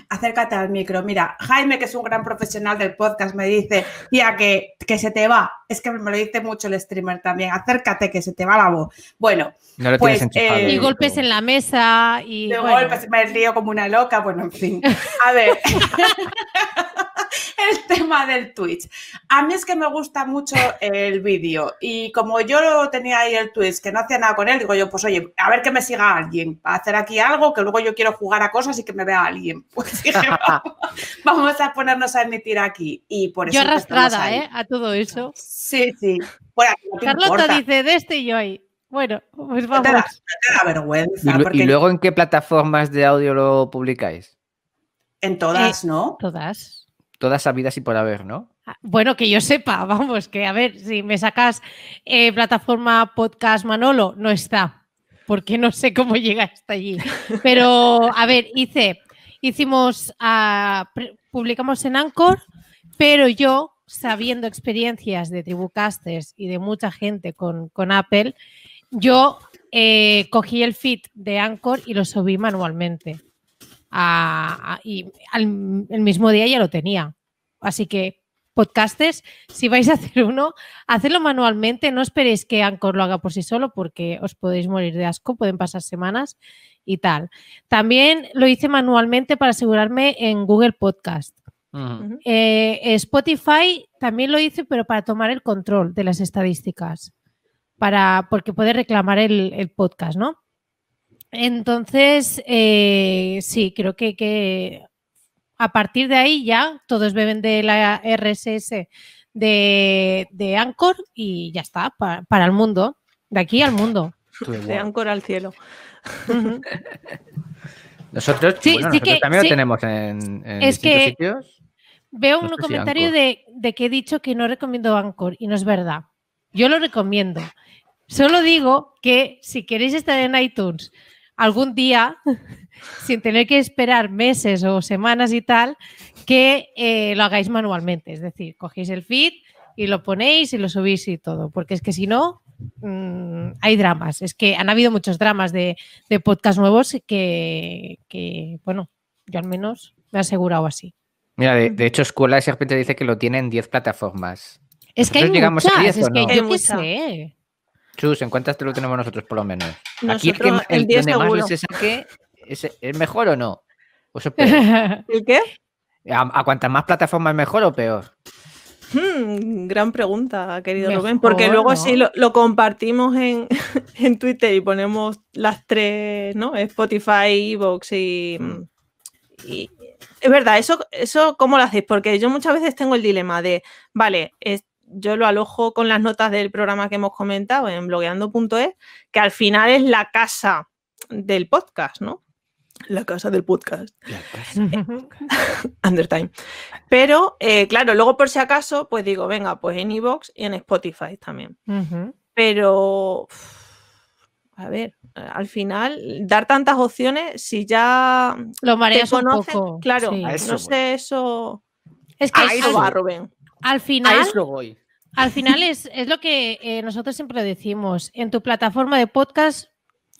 acércate al micro. Mira, Jaime, que es un gran profesional del podcast, me dice, tía, que, que se te va. Es que me lo dice mucho el streamer también. Acércate, que se te va la voz. Bueno, pues, y golpes en la mesa. y golpes, me río como una loca. Bueno, en fin. A ver. el tema del Twitch. A mí es que me gusta mucho el vídeo y como yo tenía ahí el twist, que no hacía nada con él, digo yo, pues oye, a ver que me siga alguien, para hacer aquí algo, que luego yo quiero jugar a cosas y que me vea alguien. Pues dije, vamos, a ponernos a emitir aquí. Y por eso yo arrastrada, ¿eh? A todo eso. Sí, sí. Carlota dice, de este y yo ahí. Bueno, pues vamos. vergüenza. ¿Y, luego en qué plataformas de audio lo publicáis? En todas, eh, ¿no? Todas. Todas sabidas y por haber, ¿no? Ah, bueno, que yo sepa, vamos, que a ver, si me sacas eh, plataforma podcast Manolo, no está, porque no sé cómo llega hasta allí. Pero, a ver, hice, hicimos, ah, publicamos en Anchor, pero yo, sabiendo experiencias de Tribucasters y de mucha gente con, Apple, yo eh, cogí el feed de Anchor y lo subí manualmente. Ah, y el mismo día ya lo tenía. Así que podcastes, si vais a hacer uno, hacedlo manualmente, no esperéis que Anchor lo haga por sí solo porque os podéis morir de asco, pueden pasar semanas y tal. También lo hice manualmente para asegurarme en Google Podcast. Eh, Spotify también lo hice, pero para tomar el control de las estadísticas, para, porque puede reclamar el, podcast, ¿no? Entonces, eh, sí, creo que, que a partir de ahí ya todos beben de la RSS de, de Anchor y ya está, para, el mundo, de aquí al mundo. De Anchor al cielo. nosotros, también lo tenemos en, en sitios. Veo un comentario de, de, que he dicho que no recomiendo Anchor y no es verdad. Yo lo recomiendo. Solo digo que si queréis estar en iTunes algún día, sin tener que esperar meses o semanas y tal, que eh, lo hagáis manualmente. Es decir, cogéis el feed y lo ponéis y lo subís y todo. Porque es que si no, mm, hay dramas. Es que han habido muchos dramas de, de podcast nuevos que, que, bueno, yo al menos me he asegurado así. Mira, de, hecho, Escuela de te dice que lo tiene en 10 plataformas. Es que hay muchas, que sé. Chus, en cuántas te lo tenemos nosotros, por lo menos. Aquí el el el, ¿es, mejor o no? ¿El qué? ¿A, cuantas más plataformas mejor o peor? Hmm, gran pregunta, querido Rubén, porque luego si lo, compartimos en, Twitter y ponemos las tres, ¿no? Spotify, Evox y, es verdad, eso, eso cómo lo hacéis, porque yo muchas veces tengo el dilema de, vale, es, yo lo alojo con las notas del programa que hemos comentado en blogueando.es, que al final es la casa del podcast, ¿no? La casa del podcast. Eh, undertime. Pero, eh, claro, luego por si acaso, pues digo, venga, pues en Evox y en Spotify también. Pero, a ver, al final, dar tantas opciones, si ya lo mareas claro, no sé eso. Es que Ahí va, Rubén. Al final. Al final es, es lo que eh, nosotros siempre decimos. En tu plataforma de podcast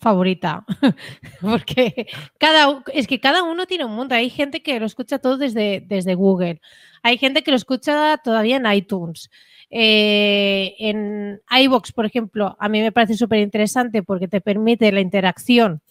favorita. Porque cada, es que cada uno tiene un mundo. Hay gente que lo escucha todo desde, desde Google. Hay gente que lo escucha todavía en iTunes. Eh, en iVoox, por ejemplo, a mí me parece súper interesante porque te permite la interacción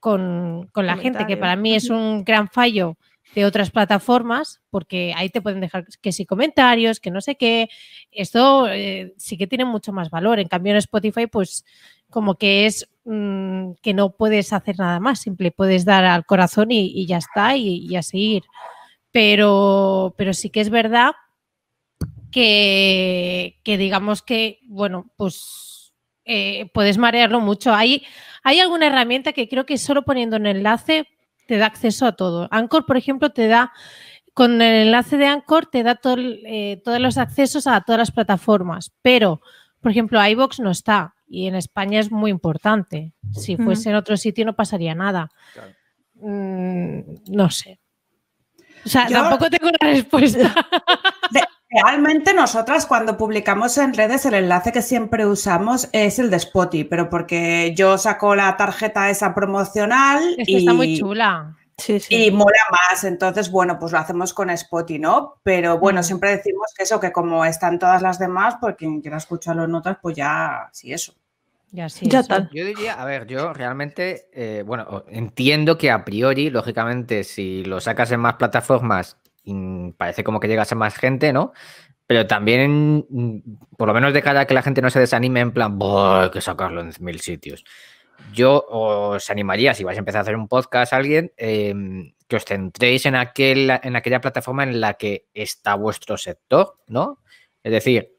con, con la gente, que para mí es un gran fallo de otras plataformas, porque ahí te pueden dejar que si comentarios, que no sé qué. Esto eh, sí que tiene mucho más valor. En cambio, en Spotify, pues como que es mm, que no puedes hacer nada más, simple puedes dar al corazón y, ya está, y, a seguir. Pero, pero sí que es verdad que, que digamos que, bueno, pues eh, puedes marearlo mucho. Hay, hay alguna herramienta que creo que solo poniendo un enlace te da acceso a todo. Anchor, por ejemplo, te da, con el enlace de Anchor, te da eh, todos los accesos a todas las plataformas, pero, por ejemplo, iBox no está y en España es muy importante. Si fuese en otro sitio no pasaría nada. Mm, no sé. O sea, tampoco tengo una respuesta. Realmente nosotras cuando publicamos en redes el enlace que siempre usamos es el de Spotify, pero porque yo saco la tarjeta esa promocional y está muy chula. Y mola más, entonces, bueno, pues lo hacemos con Spotify, ¿no? Pero bueno, siempre decimos que eso, que como están todas las demás, pues quien quiera escuchar las notas, pues ya, sí, eso. Ya, sí, ya Yo diría, a ver, yo realmente, eh, bueno, entiendo que a priori, lógicamente, si lo sacas en más plataformas Mm, parece como que llegase a más gente, ¿no? Pero también, mm, por lo menos de cara a que la gente no se desanime en plan, hay que sacarlo en mil sitios. Yo os animaría, si vais a empezar a hacer un podcast a alguien, em, que os centréis en, aquel, en aquella plataforma en la que está vuestro sector, ¿no? Es decir,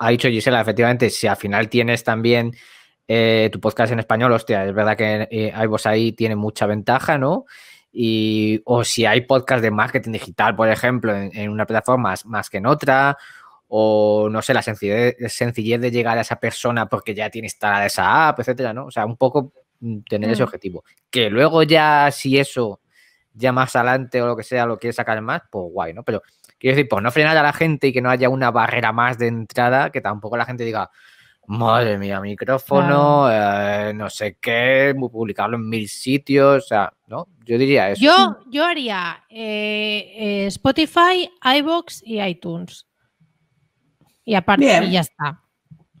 ha dicho Gisela, efectivamente, si al final tienes también eh, tu podcast en español, hostia, es verdad que eh, iVoox ahí tiene mucha ventaja, ¿no? Y, o si hay podcast de marketing digital, por ejemplo, en, una plataforma más, que en otra, o no sé, la sencillez, de llegar a esa persona porque ya tiene instalada esa app, etcétera, ¿no? O sea, un poco mm, tener ese mm. objetivo. Que luego ya, si eso ya más adelante o lo que sea lo quieres sacar más, pues guay, ¿no? Pero quiero decir, pues no frenar a la gente y que no haya una barrera más de entrada, que tampoco la gente diga, madre mía, micrófono, eh, no sé qué, publicarlo en mil sitios, o sea, ¿no? Yo diría eso. Yo, yo haría eh, eh, Spotify, iBox y iTunes. Y aparte, ya está.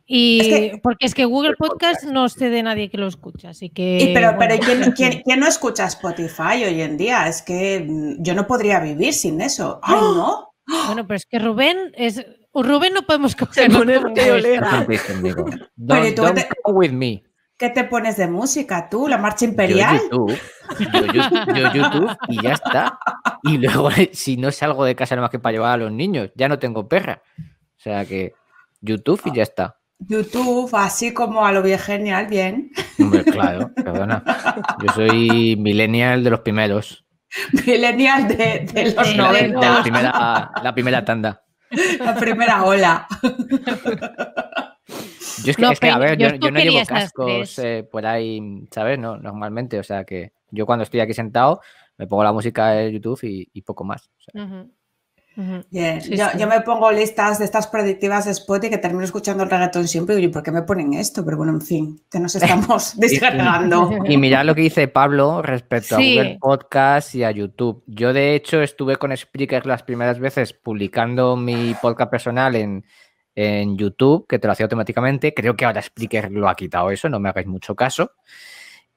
Y porque es que Google Podcast, no sé de nadie que lo escucha, así que. Y pero, ¿quién, no escucha Spotify hoy en día? Es que mm, yo no podría vivir sin eso. ¡Ay, no! Bueno, pero es que Rubén es, Rubén no podemos coger. el don't, with me. ¿Qué te pones de música tú? ¿La marcha imperial? Yo YouTube, y ya está. Y luego, si no salgo de casa nada más que para llevar a los niños, ya no tengo perra. O sea que YouTube y ya está. YouTube, así como a lo bien genial, bien. claro, perdona. Yo soy millennial de los primeros. Millennial de, los 90. la primera tanda. La primera ola. Yo es que, a ver, yo, no llevo cascos eh, por ahí, ¿sabes? No, normalmente, o sea que yo cuando estoy aquí sentado me pongo la música de YouTube y, poco más. O eh, yo, me pongo listas de estas predictivas de Spotify que termino escuchando el reggaetón siempre y digo, ¿por qué me ponen esto? Pero bueno, en fin, que nos estamos descargando. y, mirad lo que dice Pablo respecto a Google Podcast y a YouTube. Yo, de hecho, estuve con Spreaker las primeras veces publicando mi podcast personal en, YouTube, que te lo hacía automáticamente. Creo que ahora Spreaker lo ha quitado eso, no me hagáis mucho caso.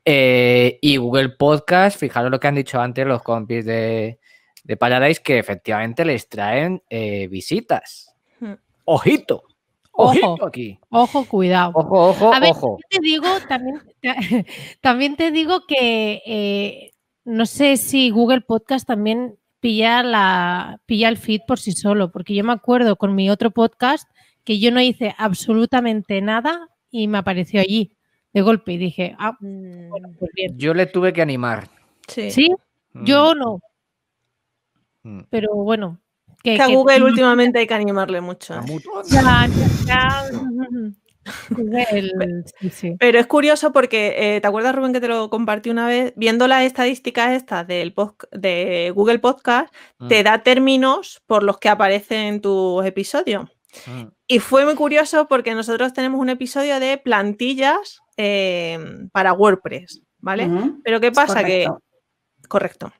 Eh, y Google Podcast, fijaros lo que han dicho antes los compis de, de Paradise que efectivamente les traen eh, visitas. Hmm. Ojito. ojo, aquí. Ojo, cuidado. Ojo, ojo, ojo. Te digo, también, también te digo que eh, no sé si Google Podcast también pilla, la, pilla el feed por sí solo, porque yo me acuerdo con mi otro podcast que yo no hice absolutamente nada y me apareció allí de golpe y dije, ah, mm. pues Yo le tuve que animar. Sí. ¿Sí? Yo mm. no, Mm. Pero bueno. Que, a Google últimamente hay que animarle mucho. Pero es curioso porque, eh, ¿te acuerdas, Rubén, que te lo compartí una vez? Viendo las estadísticas estas del de Google Podcast, te mm. da términos por los que aparecen tus episodios. Mm. Y fue muy curioso porque nosotros tenemos un episodio de plantillas eh, para WordPress, ¿vale? Pero ¿qué pasa? Que. Correcto.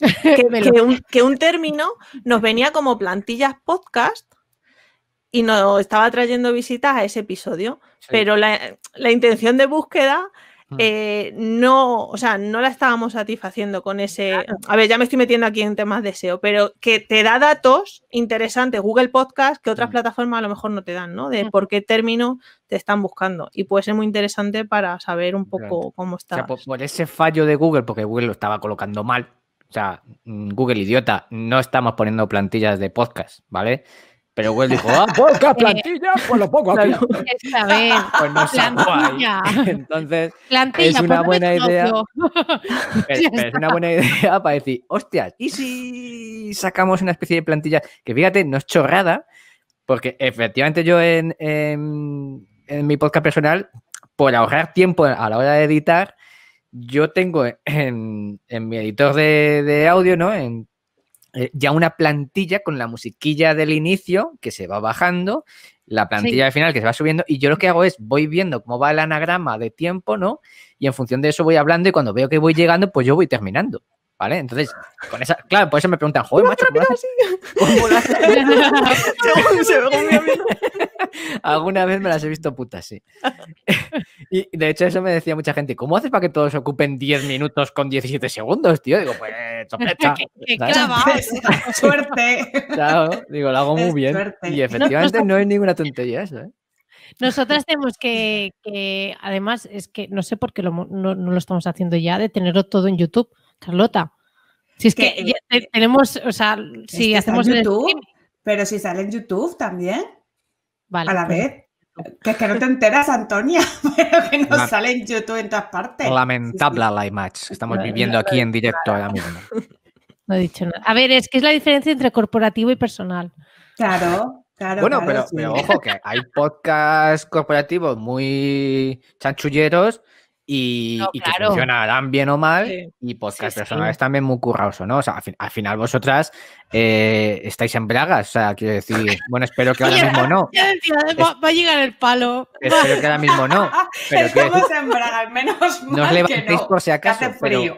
que, un, término nos venía como plantillas podcast y nos estaba trayendo visitas a ese episodio, pero la, intención de búsqueda mm. eh, no, o sea, no la estábamos satisfaciendo con ese. A ver, ya me estoy metiendo aquí en temas de SEO, pero que te da datos interesantes, Google Podcast, que otras mm. plataformas a lo mejor no te dan, ¿no? De mm. por qué término te están buscando. Y puede ser muy interesante para saber un poco cómo está. por, ese fallo de Google, porque Google lo estaba colocando mal, o sea, mm, Google idiota, no estamos poniendo plantillas de podcast, ¿vale? Pero Google dijo, ah, podcast, eh, plantilla, pues lo pongo aquí. Pues no plantilla. Entonces, es una buena idea. es una buena idea para decir, hostias, ¿y si sacamos una especie de plantilla? Que fíjate, no es chorrada, porque efectivamente yo en, en mi podcast personal, por ahorrar tiempo a la hora de editar, yo tengo e-, en, mi editor de, audio, ¿no? En, eh, ya una plantilla con la musiquilla del inicio que se va bajando, la plantilla de final que se va subiendo, y yo lo que hago es voy viendo cómo va el anagrama de tiempo, ¿no? Y en función de eso voy hablando y cuando veo que voy llegando, pues yo voy terminando. ¿Vale? Entonces, con esa, claro, por eso me preguntan, joder, ¿cómo amigo. Alguna vez me las he visto putas, sí. y de hecho, eso me decía mucha gente, ¿cómo haces para que todos ocupen 10 minutos con 17 segundos, tío? Digo, pues, ¡Qué ¡Suerte! Claro, digo, lo hago muy bien. Y efectivamente no, hay es ninguna tontería eso, ¿eh? Nosotras tenemos que, además, es que no sé por qué no lo estamos haciendo ya, de tenerlo todo en YouTube. Carlota. Si es que, eh, tenemos, o sea, si hacemos YouTube, pero si sale en YouTube también. Vale. A la pues, vez. Eh, que es que no te enteras, Antonia, pero que no sale en YouTube en todas partes. Lamentable la imagen estamos viviendo aquí en directo ahora mismo. No he dicho nada. A ver, es que es la diferencia entre corporativo y personal. Claro, claro. Bueno, pero, pero, ojo, que hay podcasts corporativos muy chanchulleros y, funcionarán bien o mal, y podcast pues personal personales también muy currados, ¿no? O sea, al, final vosotras eh, estáis en bragas, o sea, quiero decir, bueno, espero que ahora mismo no. va, a llegar el palo. Espero que ahora mismo no. Pero Estamos en bragas, menos mal No os levantéis no, por si acaso. Hace frío.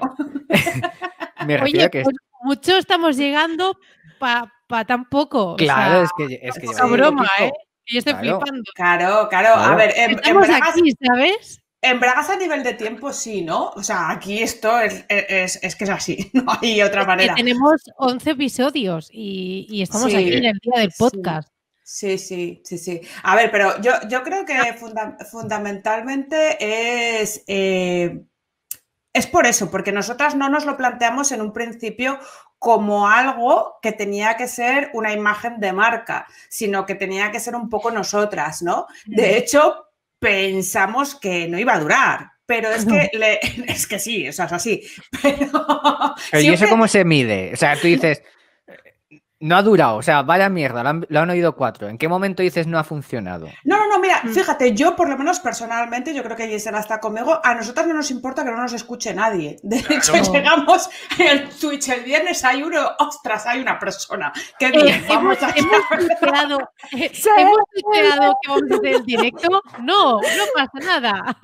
me refiero a que... Pues mucho estamos llegando para pa tan poco. Claro, es que... Es broma, ¿eh? Yo estoy flipando. Claro, claro, A ver, en, aquí, ¿sabes? En Bragas a nivel de tiempo sí, ¿no? O sea, aquí esto es, que es así, no hay otra manera. tenemos 11 episodios y, estamos aquí en el día del podcast. Sí, sí, sí, sí. A ver, pero yo, yo creo que fundamentalmente es... Eh, es por eso, porque nosotras no nos lo planteamos en un principio como algo que tenía que ser una imagen de marca, sino que tenía que ser un poco nosotras, ¿no? De hecho, pensamos que no iba a durar. Pero es que, es que sí, o sea, es así. Pero, ¿Y eso cómo se mide? O sea, tú dices, no ha durado, o sea, vaya mierda, lo han, oído cuatro. ¿En qué momento dices no ha funcionado? No, no, no, mira, mm. fíjate, yo por lo menos personalmente, yo creo que Gisela está conmigo, a nosotras no nos importa que no nos escuche nadie. De hecho, llegamos en Twitch el viernes, hay uno, ostras, hay una persona. que eh, bien, vamos a hemos eh, que vamos a hacer el directo. No, no pasa nada.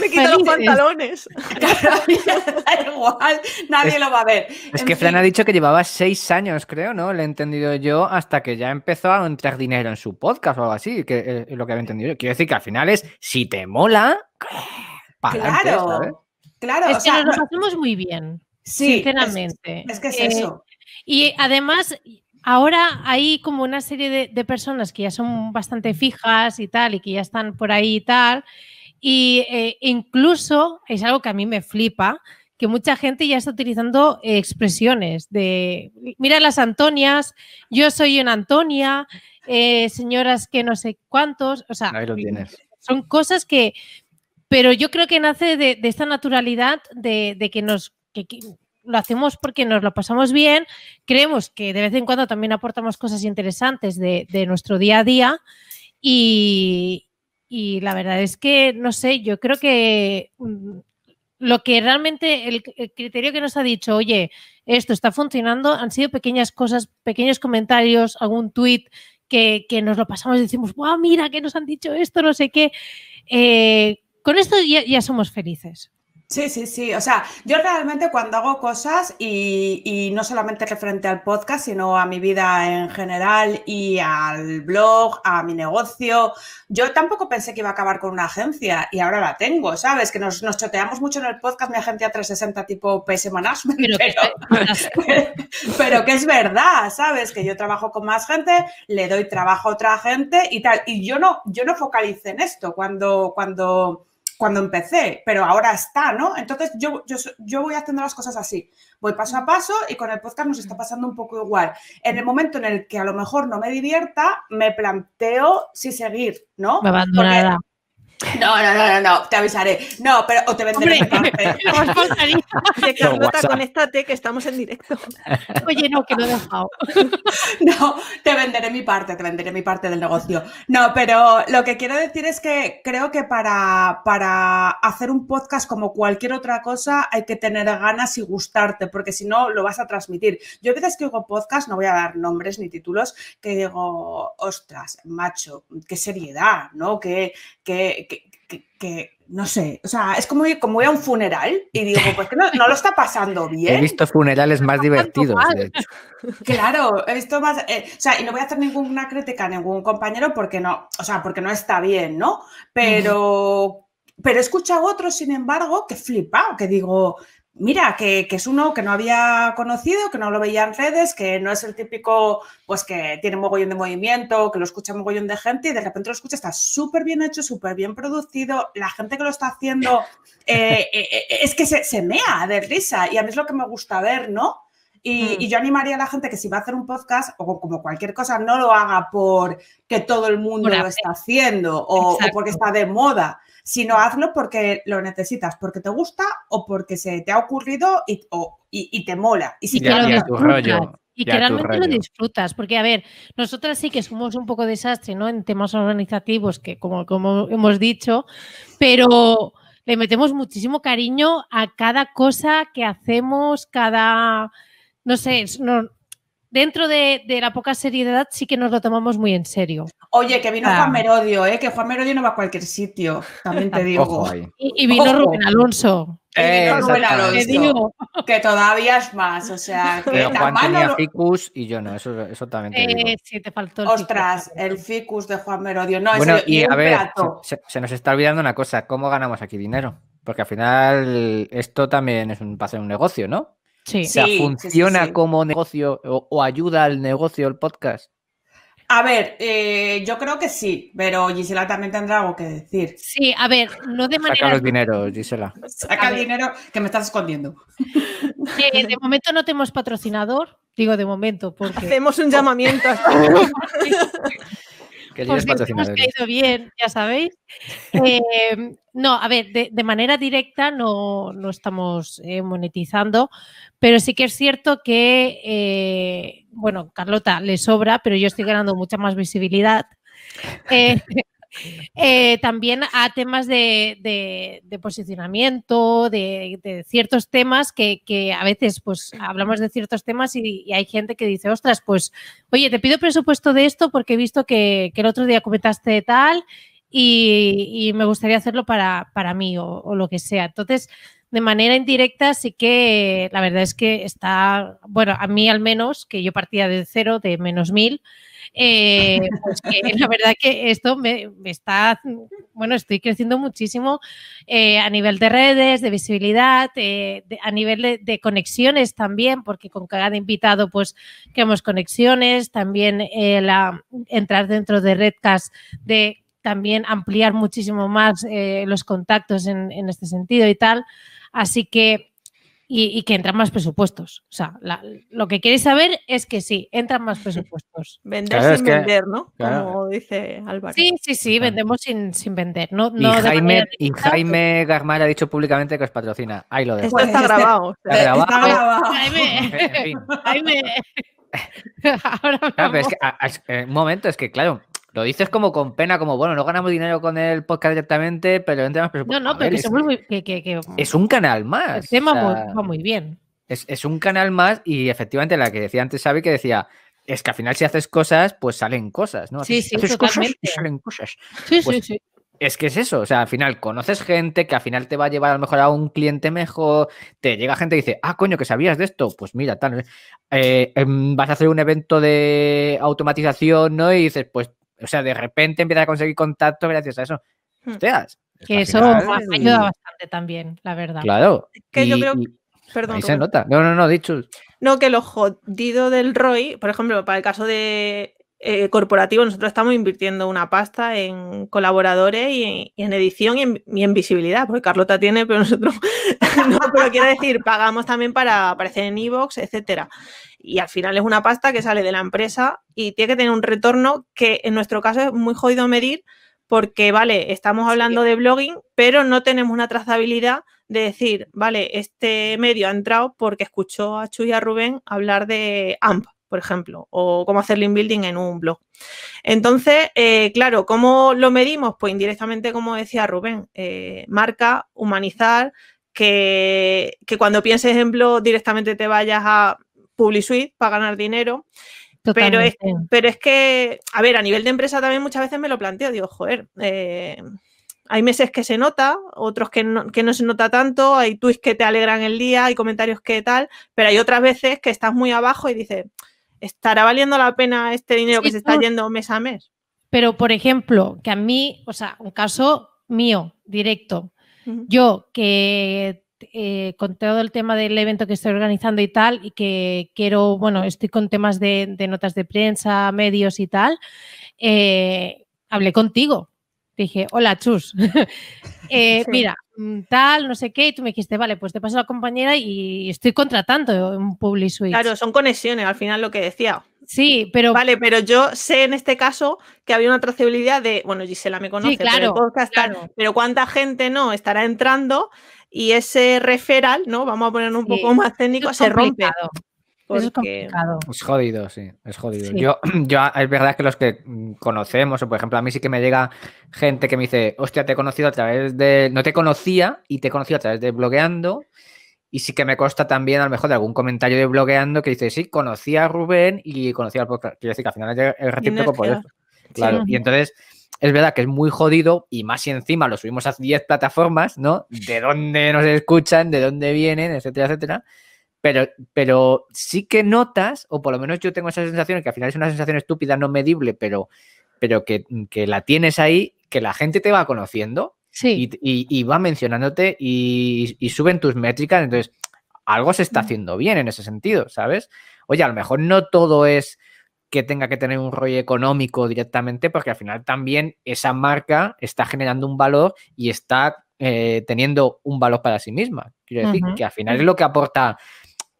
Me quito los pantalones. da igual, nadie lo va a ver. Es que Fran ha dicho que llevaba seis años, creo, ¿no? Lo he entendido yo, hasta que ya empezó a entrar dinero en su podcast o algo así, que eh, es lo que había entendido yo. Quiero decir que al final es, si te mola, claro, claro. Es que nos lo hacemos muy bien, sinceramente. Es, que es eh, eso. Y además, ahora hay como una serie de personas que ya son bastante fijas y tal, y que ya están por ahí y tal y eh, incluso es algo que a mí me flipa, que mucha gente ya está utilizando expresiones de, mira las Antonias, yo soy una Antonia, eh, señoras que no sé cuántos, o sea, Ahí lo tienes. son cosas que, pero yo creo que nace de, esta naturalidad de, de que nos... que, lo hacemos porque nos lo pasamos bien, creemos que de vez en cuando también aportamos cosas interesantes de, de nuestro día a día y, y la verdad es que, no sé, yo creo que mm, lo que realmente, el, criterio que nos ha dicho, oye, esto está funcionando, han sido pequeñas cosas, pequeños comentarios, algún tuit que, que, nos lo pasamos y decimos, wow, mira, que nos han dicho esto, no sé qué. Eh, con esto ya, ya somos felices. Sí, sí, sí. O sea, yo realmente cuando hago cosas y, y, no solamente referente al podcast, sino a mi vida en general y al blog, a mi negocio, yo tampoco pensé que iba a acabar con una agencia y ahora la tengo, ¿sabes? Que nos, nos choteamos mucho en el podcast, mi agencia 360 tipo PS Management, pero, que es verdad, ¿sabes? Que yo trabajo con más gente, le doy trabajo a otra gente y tal. Y yo no, yo no focalice en esto cuando, cuando cuando empecé, pero ahora está, ¿no? Entonces yo, yo, yo, voy haciendo las cosas así, voy paso a paso y con el podcast nos está pasando un poco igual. En el momento en el que a lo mejor no me divierta, me planteo si seguir, ¿no? Me no, no, no, no, te avisaré. No, pero o te venderé. De Carlota, conéctate que estamos en directo. Oye, no, que lo he dejado. No, te venderé mi parte, te venderé mi parte del negocio. No, pero lo que quiero decir es que creo que para, para hacer un podcast como cualquier otra cosa hay que tener ganas y gustarte, porque si no lo vas a transmitir. Yo a veces que hago podcast, no voy a dar nombres ni títulos, que digo, ostras, macho, qué seriedad, ¿no? Que, que que, no sé, o sea, es como, como ir a un funeral y digo, pues que no, lo está pasando bien. He visto funerales más divertidos, de hecho. Claro, más, eh, o sea, y no voy a hacer ninguna crítica a ningún compañero porque no, o sea, porque no está bien, ¿no? Pero, pero he escuchado otros, sin embargo, que flipa, que digo, mira, que, es uno que no había conocido, que no lo veía en redes, que no es el típico, pues que tiene mogollón de movimiento, que lo escucha mogollón de gente y de repente lo escucha, está súper bien hecho, súper bien producido, la gente que lo está haciendo eh, eh, eh, es que se, mea de risa y a mí es lo que me gusta ver, ¿no? Mm. Y, yo animaría a la gente que si va a hacer un podcast o como cualquier cosa, no lo haga que todo el mundo lo está haciendo o porque está de moda no, hazlo porque lo necesitas, porque te gusta o porque se te ha ocurrido y, te mola. Y si lo Y que realmente lo disfrutas, porque a ver, nosotras sí que somos un poco desastre, ¿no? En temas organizativos, que como, hemos dicho, pero le metemos muchísimo cariño a cada cosa que hacemos, cada, no sé, dentro de, la poca seriedad sí que nos lo tomamos muy en serio. Oye, que vino Juan ah. Merodio, ¿eh? que Juan Merodio no va a cualquier sitio, también te digo. Y, vino Rubén Alonso. Eh, vino Rubén Alonso. Que todavía es más, o sea, que Pero Juan tenía ficus y yo no, eso, también te eh, digo. el Ostras, el ficus de Juan Merodio. No, bueno, y, a ver, se, nos está olvidando una cosa, ¿cómo ganamos aquí dinero? Porque al final esto también es un, pase un negocio, ¿no? Sí. O sea, ¿funciona como negocio o ayuda al negocio el podcast? A ver, eh, yo creo que sí, pero Gisela también tendrá algo que decir. Sí, a ver, no de manera. Saca los dineros, Gisela. Saca el dinero que me estás escondiendo. Eh, de momento no tenemos patrocinador, digo de momento, porque. Hacemos un llamamiento. pues bien, ya sabéis. Em, no, a ver, de, manera directa no, no estamos eh, monetizando, pero sí que es cierto que, eh, bueno, Carlota le sobra, pero yo estoy ganando mucha más visibilidad. Eh, eh, también a temas de, posicionamiento, de, ciertos temas que, a veces pues hablamos de ciertos temas y, hay gente que dice, ostras, pues oye, te pido presupuesto de esto porque he visto que, el otro día comentaste tal y, me gustaría hacerlo para, para mí o, o lo que sea. Entonces, de manera indirecta sí que la verdad es que está, bueno, a mí al menos, que yo partía de cero, de menos mil, eh, pues que la verdad que esto me, está, bueno, estoy creciendo muchísimo eh, a nivel de redes, de visibilidad, eh, a nivel de, conexiones también, porque con cada invitado pues creamos conexiones, también la, entrar dentro de Redcast de también ampliar muchísimo más los contactos en, en este sentido y tal. Así que, y, que entran más presupuestos. O sea, lo que queréis saber es que sí, entran más presupuestos. Vender sin vender, ¿no? Como dice Álvaro. Sí, sí, sí, vendemos sin, sin vender. No, no y, Jaime, ha dicho públicamente que os patrocina. Ahí lo dejo. Pues, está grabado. Está grabado. Jaime. Jaime. Ahora claro, eh, un momento, es que claro, lo dices como con pena, como bueno, no ganamos dinero con el podcast directamente, pero No, no, pero Es un canal más. El tema va muy bien. Es, un canal más y efectivamente la que decía antes sabe que decía, es que al final si haces cosas, pues salen cosas, ¿no? Sí, salen cosas. Sí, sí, pues sí. Es que es eso, o sea, al final conoces gente que al final te va a llevar a lo mejor a un cliente mejor, te llega gente y dice, ah, coño, que sabías de esto, pues mira, tal, eh, em, vas a hacer un evento de automatización, ¿no? Y dices, pues o sea, de repente empieza a conseguir contacto gracias a eso. Hmm. Hostias, que eso ayuda bastante también, la verdad. Claro. Que yo creo Perdón, ahí se nota. No, no, no, dicho. No, que lo jodido del Roy, por ejemplo, para el caso de eh, corporativo, nosotros estamos invirtiendo una pasta en colaboradores y en, edición y en, visibilidad, porque Carlota tiene, pero nosotros no, pero quiero decir, pagamos también para aparecer en Evox, etcétera. Y al final es una pasta que sale de la empresa y tiene que tener un retorno que en nuestro caso es muy jodido medir, porque, vale, estamos hablando de blogging, pero no tenemos una trazabilidad de decir, vale, este medio ha entrado porque escuchó a Chuy y a Rubén hablar de AMP por ejemplo, o cómo hacer link building en un blog. Entonces, eh, claro, ¿cómo lo medimos? Pues indirectamente, como decía Rubén, eh, marca, humanizar, que, cuando pienses en blog directamente te vayas a PubliSuite para ganar dinero. Pero es, pero es que, a ver, a nivel de empresa también muchas veces me lo planteo, digo, joder, eh, hay meses que se nota, otros que no, que no, se nota tanto, hay tweets que te alegran el día, hay comentarios que tal, pero hay otras veces que estás muy abajo y dices, ¿estará valiendo la pena este dinero que se está yendo mes a mes? Pero, por ejemplo, que a mí, o sea, un caso mío, directo, yo que eh, con todo el tema del evento que estoy organizando y tal, y que quiero, bueno, estoy con temas de, notas de prensa, medios y tal, eh, hablé contigo dije, hola, chus, eh, mira, mm, tal, no sé qué, y tú me dijiste, vale, pues te paso la compañera y estoy contratando un public Claro, son conexiones, al final lo que decía. Sí, pero... Vale, pero yo sé en este caso que había una trazabilidad de, bueno, Gisela me conoce, pero, cuánta gente no estará entrando y ese referral, ¿no? Vamos a poner un poco más técnico, se rompe es jodido, sí, es jodido. Yo, yo, ah, es verdad que los que conocemos, o por ejemplo, a mí sí que me llega gente que me dice, hostia, te he conocido a través de, no te conocía y te he conocido a través de blogueando. Y sí que me consta también, a lo mejor, de algún comentario de blogueando que dice, sí, conocía a Rubén y conocía al podcast. Quiero decir que al final es recíproco por eso. Claro. Y entonces, es verdad que es muy jodido y más si encima lo subimos a 10 plataformas, ¿no? De dónde nos escuchan, de dónde vienen, etcétera, etcétera. Pero, pero sí que notas, o por lo menos yo tengo esa sensación, que al final es una sensación estúpida, no medible, pero, pero que, la tienes ahí, que la gente te va conociendo y, va mencionándote y, suben tus métricas. Entonces, algo se está mm. haciendo bien en ese sentido, ¿sabes? Oye, a lo mejor no todo es que tenga que tener un rollo económico directamente, porque al final también esa marca está generando un valor y está eh, teniendo un valor para sí misma. Quiero decir, que al final es lo que aporta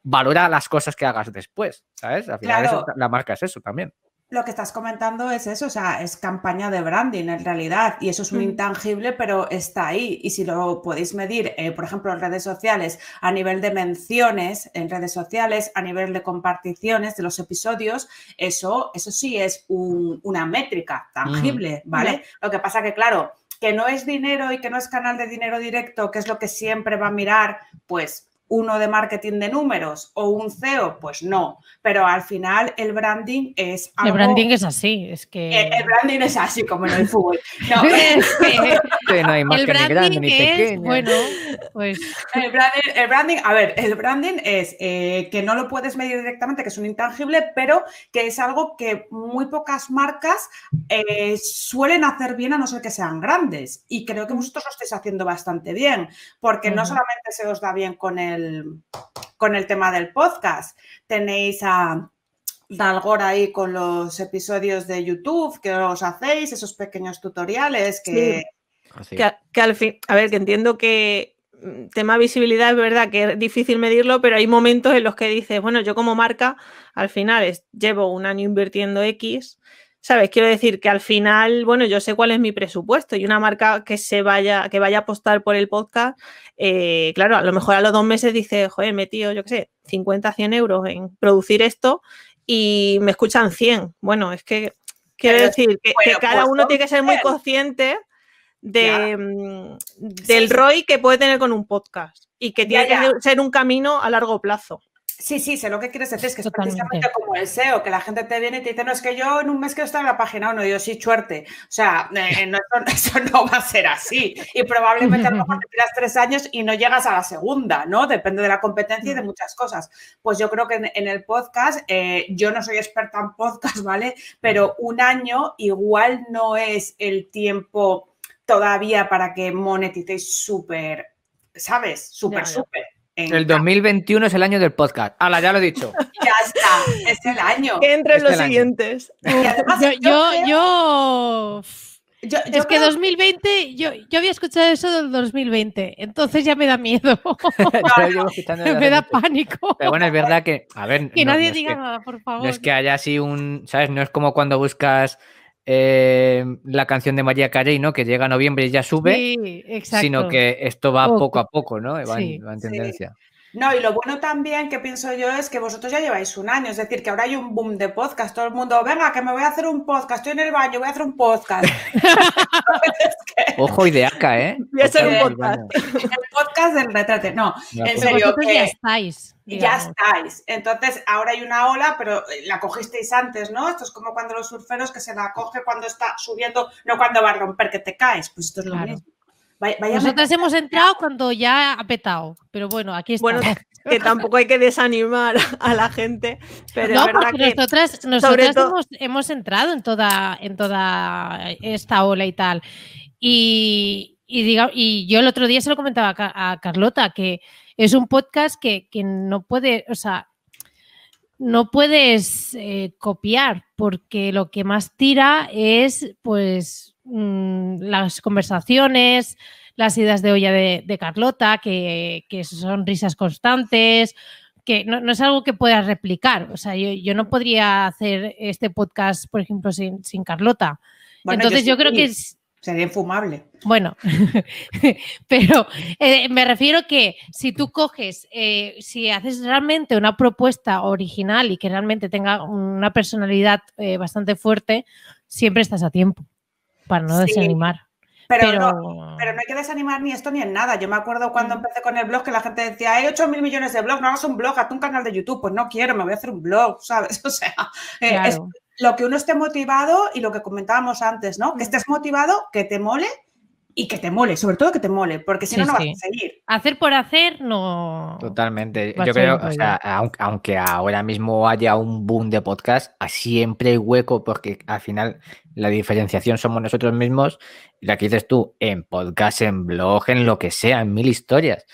valora las cosas que hagas después, ¿sabes? Al final la marca es eso también. Lo que estás comentando es eso, o sea, es campaña de branding en realidad y eso es un mm. intangible, pero está ahí. Y si lo podéis medir, eh, por ejemplo, en redes sociales, a nivel de menciones, en redes sociales, a nivel de comparticiones de los episodios, eso, eso sí es una métrica tangible, mm. ¿vale? Lo que pasa que, claro, que no es dinero y que no es canal de dinero directo, que es lo que siempre va a mirar, pues uno de marketing de números o un CEO, pues no, pero al final el branding es El branding es así, es que... El, branding es así, como en el fútbol. el branding es, bueno, pues... El branding, a ver, el branding es eh, que no lo puedes medir directamente, que es un intangible, pero que es algo que muy pocas marcas eh, suelen hacer bien a no ser que sean grandes. Y creo que mm. vosotros lo estáis haciendo bastante bien, porque no solamente se os da bien con el con el tema del podcast. Tenéis a Dalgor ahí con los episodios de YouTube que os hacéis, esos pequeños tutoriales que... Que, al fin, a ver, que entiendo que mm, tema visibilidad es verdad que es difícil medirlo, pero hay momentos en los que dices, bueno, yo como marca al final llevo un año invirtiendo X, ¿Sabes? Quiero decir que al final, bueno, yo sé cuál es mi presupuesto y una marca que se vaya, que vaya a apostar por el podcast, eh, claro, a lo mejor a los dos meses dice, joder, me yo qué sé, 50, 100 euros en producir esto y me escuchan 100. Bueno, es que quiero decir que, cada pues uno tiene que ser muy consciente de, mm, del ROI que puede tener con un podcast y que tiene que ser un camino a largo plazo. Sí, sí, sé lo que quieres decir, es que es precisamente como el SEO, que la gente te viene y te dice, no, es que yo en un mes que estar en la página 1, yo sí, suerte. O sea, eh, no, eso, no va a ser así. Y probablemente a lo mejor te tiras tres años y no llegas a la segunda, ¿no? Depende de la competencia y de muchas cosas. Pues yo creo que en, el podcast, eh, yo no soy experta en podcast, ¿vale? Pero un año igual no es el tiempo todavía para que moneticéis súper, ¿sabes? Súper, súper el 2021 es el año del podcast. Ala, ya lo he dicho. ya está, es el año. Que entre los siguientes. yo, yo, es que 2020, yo, yo había escuchado eso del 2020, entonces ya me da miedo. me da pánico. Pero bueno, es verdad que, a ver. Que nadie diga nada, por favor. es que haya así un, ¿sabes? No es como cuando buscas eh, la canción de María Carey, ¿no? Que llega a noviembre y ya sube, sino que esto va poco, a poco, ¿no? Va, en, tendencia. No, y lo bueno también que pienso yo es que vosotros ya lleváis un año, es decir, que ahora hay un boom de podcast, todo el mundo, venga, que me voy a hacer un podcast, estoy en el baño, voy a hacer un podcast. Ojo y acá, ¿eh? Voy a hacer un podcast. el podcast del retrate, no, en pues. serio. Que ya estáis. Ya estáis. Entonces, ahora hay una ola, pero eh, la cogisteis antes, ¿no? Esto es como cuando los surferos que se la coge cuando está subiendo, no cuando va a romper que te caes, pues esto es lo mismo. Nosotras hemos entrado cuando ya ha petado, pero bueno, aquí está. Bueno, que tampoco hay que desanimar a la gente. Pero no, verdad que nosotras, hemos, entrado en toda, esta ola y tal. Y, yo el otro día se lo comentaba a, Carlota, que es un podcast que, no puede, o sea, no puedes eh, copiar, porque lo que más tira es, pues, Mm, las conversaciones, las ideas de olla de, Carlota, que, son risas constantes, que no, es algo que puedas replicar. O sea, yo, no podría hacer este podcast, por ejemplo, sin, Carlota. Entonces yo, creo que es... Sería infumable. Bueno, pero eh, me refiero que si tú coges, eh, si haces realmente una propuesta original y que realmente tenga una personalidad eh, bastante fuerte, siempre estás a tiempo para no desanimar. Pero, No, hay que desanimar ni esto ni en nada. Yo me acuerdo cuando empecé con el blog que la gente decía, hay 8 mil millones de blogs, no hagas un blog, hazte un canal de YouTube. Pues no quiero, me voy a hacer un blog, ¿sabes? O sea, eh, lo que uno esté motivado y lo que comentábamos antes, ¿no? Que estés motivado, que te mole y que te mole, sobre todo que te mole, porque si no, no vas a seguir. Hacer por hacer, no. Totalmente. Yo creo, o aunque ahora mismo haya un boom de podcast, siempre hay hueco, porque al final la diferenciación somos nosotros mismos, la que dices tú, en podcast, en blog, en lo que sea, en mil historias.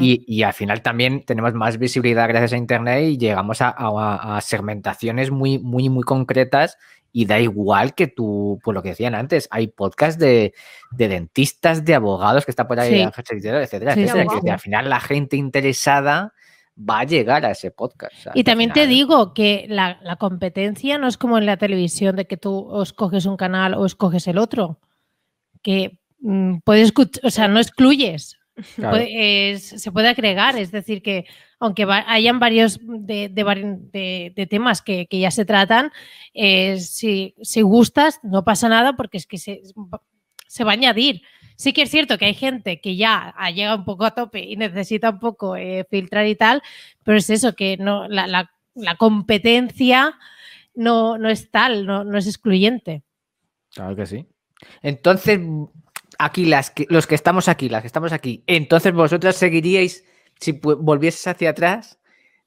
y, al final también tenemos más visibilidad gracias a Internet y llegamos a, a, a segmentaciones muy, muy, muy concretas y da igual que tú, por pues, lo que decían antes, hay podcasts de, dentistas, de abogados que está por ahí, etcétera, etcétera. etcétera que al final la gente interesada va a llegar a ese podcast. y también te digo que la, competencia no es como en la televisión de que tú escoges un canal o escoges el otro. Que mm, puedes escuchar, o sea, no excluyes se puede agregar, es decir, que aunque hayan varios de, temas que, ya se tratan, eh, si, si, gustas, no pasa nada porque es que se, va a añadir. Sí que es cierto que hay gente que ya ha llegado un poco a tope y necesita un poco eh, filtrar y tal, pero es eso, que no la, competencia no, no, es tal, no, no es excluyente. Claro que sí. Entonces, aquí las que, los que estamos aquí, las que estamos aquí, entonces vosotras seguiríais, si volvieses hacia atrás,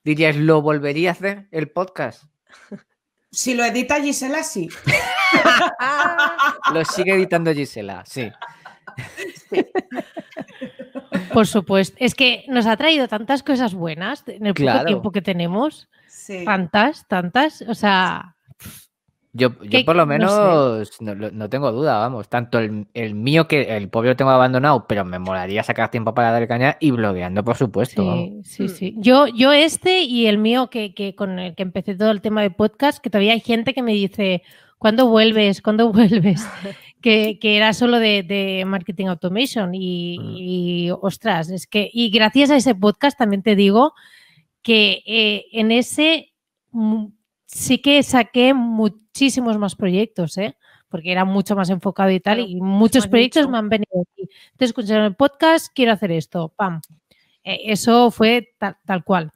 diríais, ¿lo volvería a hacer el podcast? Si lo edita Gisela, sí. lo sigue editando Gisela, sí. Por supuesto. Es que nos ha traído tantas cosas buenas en el poco tiempo que tenemos. Tantas, tantas. O sea, yo, por lo menos no, tengo duda, vamos. Tanto el, mío que el pobre lo tengo abandonado, pero me molaría sacar tiempo para dar caña y blogueando, por supuesto. Sí, sí, hmm. sí. Yo, yo este y el mío que, con el que empecé todo el tema de podcast, que todavía hay gente que me dice, ¿cuándo vuelves? ¿Cuándo vuelves? que, era solo de, marketing automation. Hmm. Y, ostras, es que, y gracias a ese podcast también te digo que eh, en ese sí que saqué muchísimos más proyectos, ¿eh? porque era mucho más enfocado y tal, y muchos proyectos me han venido aquí. Te escucharon el podcast, quiero hacer esto, pam. E, eso fue tal, cual.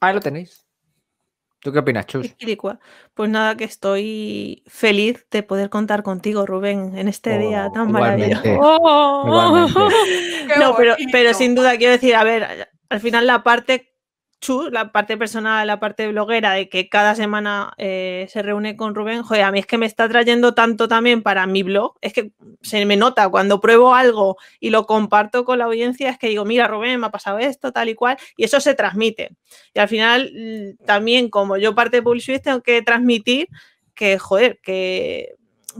Ahí lo tenéis. ¿Tú qué opinas, Chus? Pues nada, que estoy feliz de poder contar contigo, Rubén, en este oh, día tan maravilloso. no, pero, pero sin duda quiero decir, a ver, al final la parte la parte personal, la parte bloguera, de que cada semana eh, se reúne con Rubén, joder, a mí es que me está trayendo tanto también para mi blog, es que se me nota cuando pruebo algo y lo comparto con la audiencia, es que digo, mira, Rubén, me ha pasado esto, tal y cual, y eso se transmite. Y al final, también como yo parte de PublicSuite, tengo que transmitir que, joder, que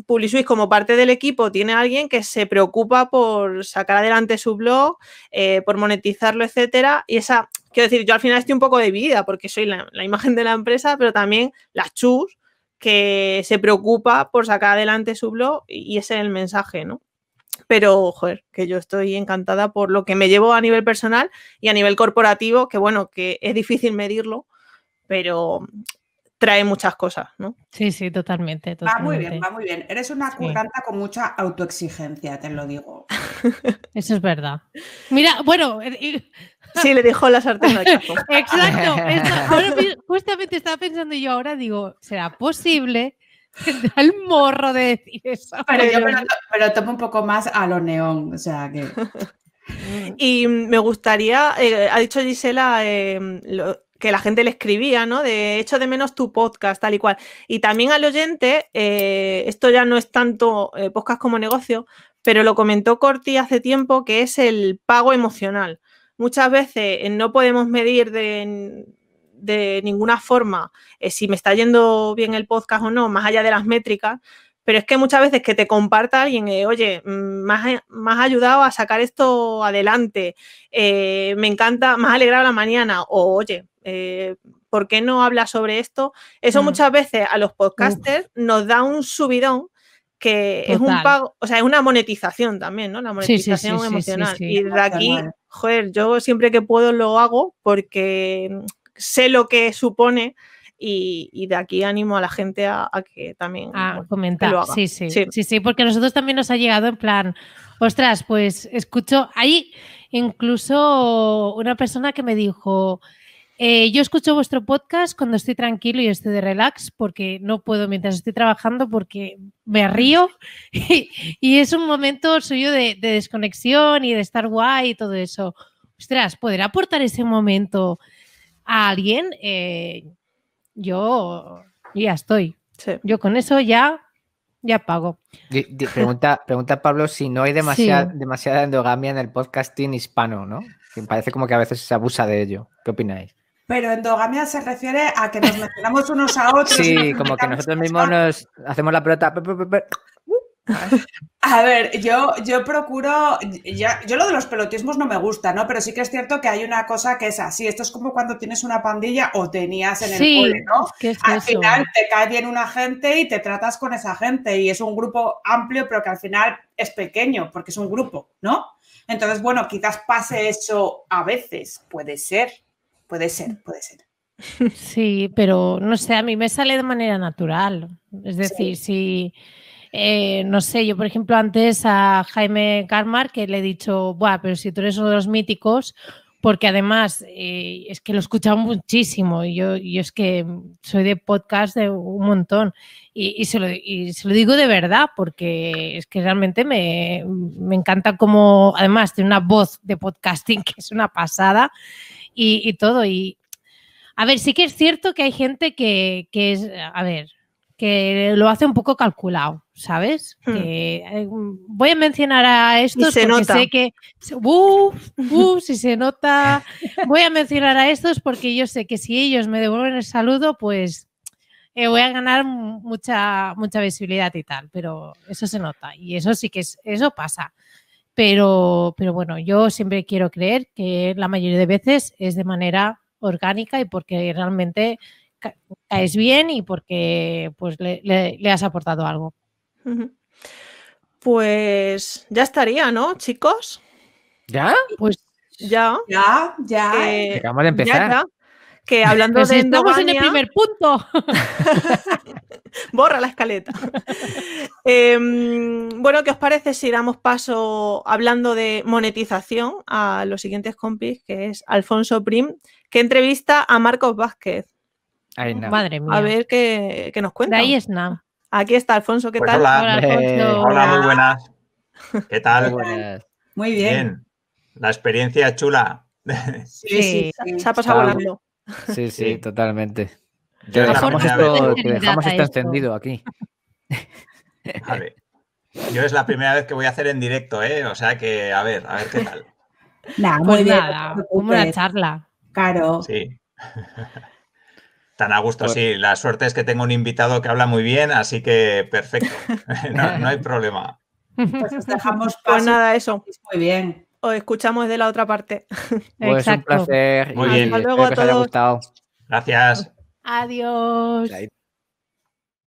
PubliSuite como parte del equipo tiene a alguien que se preocupa por sacar adelante su blog, eh, por monetizarlo, etcétera, y esa Quiero decir, yo al final estoy un poco vida porque soy la, imagen de la empresa, pero también las chus que se preocupa por sacar adelante su blog y ese es el mensaje, ¿no? Pero, joder, que yo estoy encantada por lo que me llevo a nivel personal y a nivel corporativo, que bueno, que es difícil medirlo, pero trae muchas cosas, ¿no? Sí, sí, totalmente. Va muy bien, va muy bien. Eres una curranta con mucha autoexigencia, te lo digo. Eso es verdad. Mira, bueno, eh, eh, Sí, le dejó la sartén Exacto. justamente estaba pensando yo ahora, digo, ¿será posible? Da el morro de decir eso. Pero, yo me lo, tomo un poco más a lo neón, o sea que... Y me gustaría, eh, ha dicho Gisela, em, que la gente le escribía, ¿no? De hecho de menos tu podcast, tal y cual. Y también al oyente, eh, esto ya no es tanto eh, podcast como negocio, pero lo comentó Corti hace tiempo, que es el pago emocional muchas veces eh, no podemos medir de, ninguna forma eh, si me está yendo bien el podcast o no, más allá de las métricas, pero es que muchas veces que te comparta alguien, eh, oye, más mm, has, ayudado a sacar esto adelante, me encanta, me más alegrado la mañana, o oye, ¿por qué no hablas sobre esto? Eso mm. muchas veces a los podcasters nos da un subidón que es un pago, o sea, es una monetización también, ¿no? La monetización emocional. Y de aquí, joder, yo siempre que puedo lo hago porque mm, sé lo que supone y, de aquí animo a la gente a, que también a pues, comentar. Sí, sí, sí, sí, porque a nosotros también nos ha llegado en plan, ostras, pues escucho, hay incluso una persona que me dijo, eh, yo escucho vuestro podcast cuando estoy tranquilo y estoy de relax porque no puedo mientras estoy trabajando porque me río y, es un momento suyo de, desconexión y de estar guay y todo eso. Ostras, ¿poder aportar ese momento a alguien? Eh, yo ya estoy. Yo con eso ya ya pago. Pregunta, pregunta Pablo si no hay demasiada, demasiada endogamia en el podcasting hispano, ¿no? Me parece como que a veces se abusa de ello. ¿Qué opináis? Pero endogamia se refiere a que nos mencionamos unos a otros. Sí, como que nosotros mismos nos hacemos la pelota. Uh, a ver, yo, yo procuro, yo lo de los pelotismos no me gusta, ¿no? Pero sí que es cierto que hay una cosa que es así, esto es como cuando tienes una pandilla o tenías en el pueblo. ¿no? al final te cae bien una gente y te tratas con esa gente y es un grupo amplio, pero que al final es pequeño, porque es un grupo, ¿no? Entonces, bueno, quizás pase eso a veces, puede ser. Puede ser, mm. puede ser. Sí, pero no sé, a mí me sale de manera natural. Es decir, si, eh, no sé, yo por ejemplo antes a Jaime Carmar que le he dicho, bueno, pero si tú eres uno de los míticos, porque además eh, es que lo he escuchado muchísimo. Yo, yo es que soy de podcast de un montón y, se lo, digo de verdad porque es que realmente me, me encanta como, además tiene una voz de podcasting que es una pasada y, todo. Y a ver, sí que es cierto que hay gente que, que es, a ver, que lo hace un poco calculado, ¿sabes? Hmm. Que, eh, voy a mencionar a estos porque sé que. si se nota. Voy a mencionar a estos porque yo sé que si ellos me devuelven el saludo, pues eh, voy a ganar mucha, mucha visibilidad y tal. Pero eso se nota. Y eso sí que es, eso pasa. Pero, pero bueno, yo siempre quiero creer que la mayoría de veces es de manera orgánica y porque realmente caes bien y porque pues, le, has aportado algo. Pues ya estaría, ¿no, chicos? ¿Ya? Pues ya. Ya, ya. Eh, Acabamos de empezar. Ya, que hablando de Estamos en el primer punto. borra la escaleta. Em, bueno, ¿qué os parece si damos paso hablando de monetización a los siguientes compis, que es Alfonso Prim, que entrevista a Marcos Vázquez? Madre A ver qué, nos cuenta. Ahí es nada. Aquí está Alfonso, ¿qué pues tal? Hola, eh, muy buenas. ¿Qué tal? Muy, bien. La experiencia chula. Sí, se ha pasado volando. Sí, sí, totalmente. Que dejamos, esto, encendido aquí. A ver. Yo es la primera vez que voy a hacer en directo, ¿eh? O sea que, a ver, a ver qué tal. muy pues bien, una charla. Claro. Sí. Tan a gusto, pues sí. La suerte es que tengo un invitado que habla muy bien, así que perfecto. no, hay problema. Pues dejamos pues paso. Pues nada, eso. Muy bien os escuchamos de la otra parte. Pues Exacto. un placer. Muy bien. Hasta luego a todos. Gustado. Gracias. Adiós.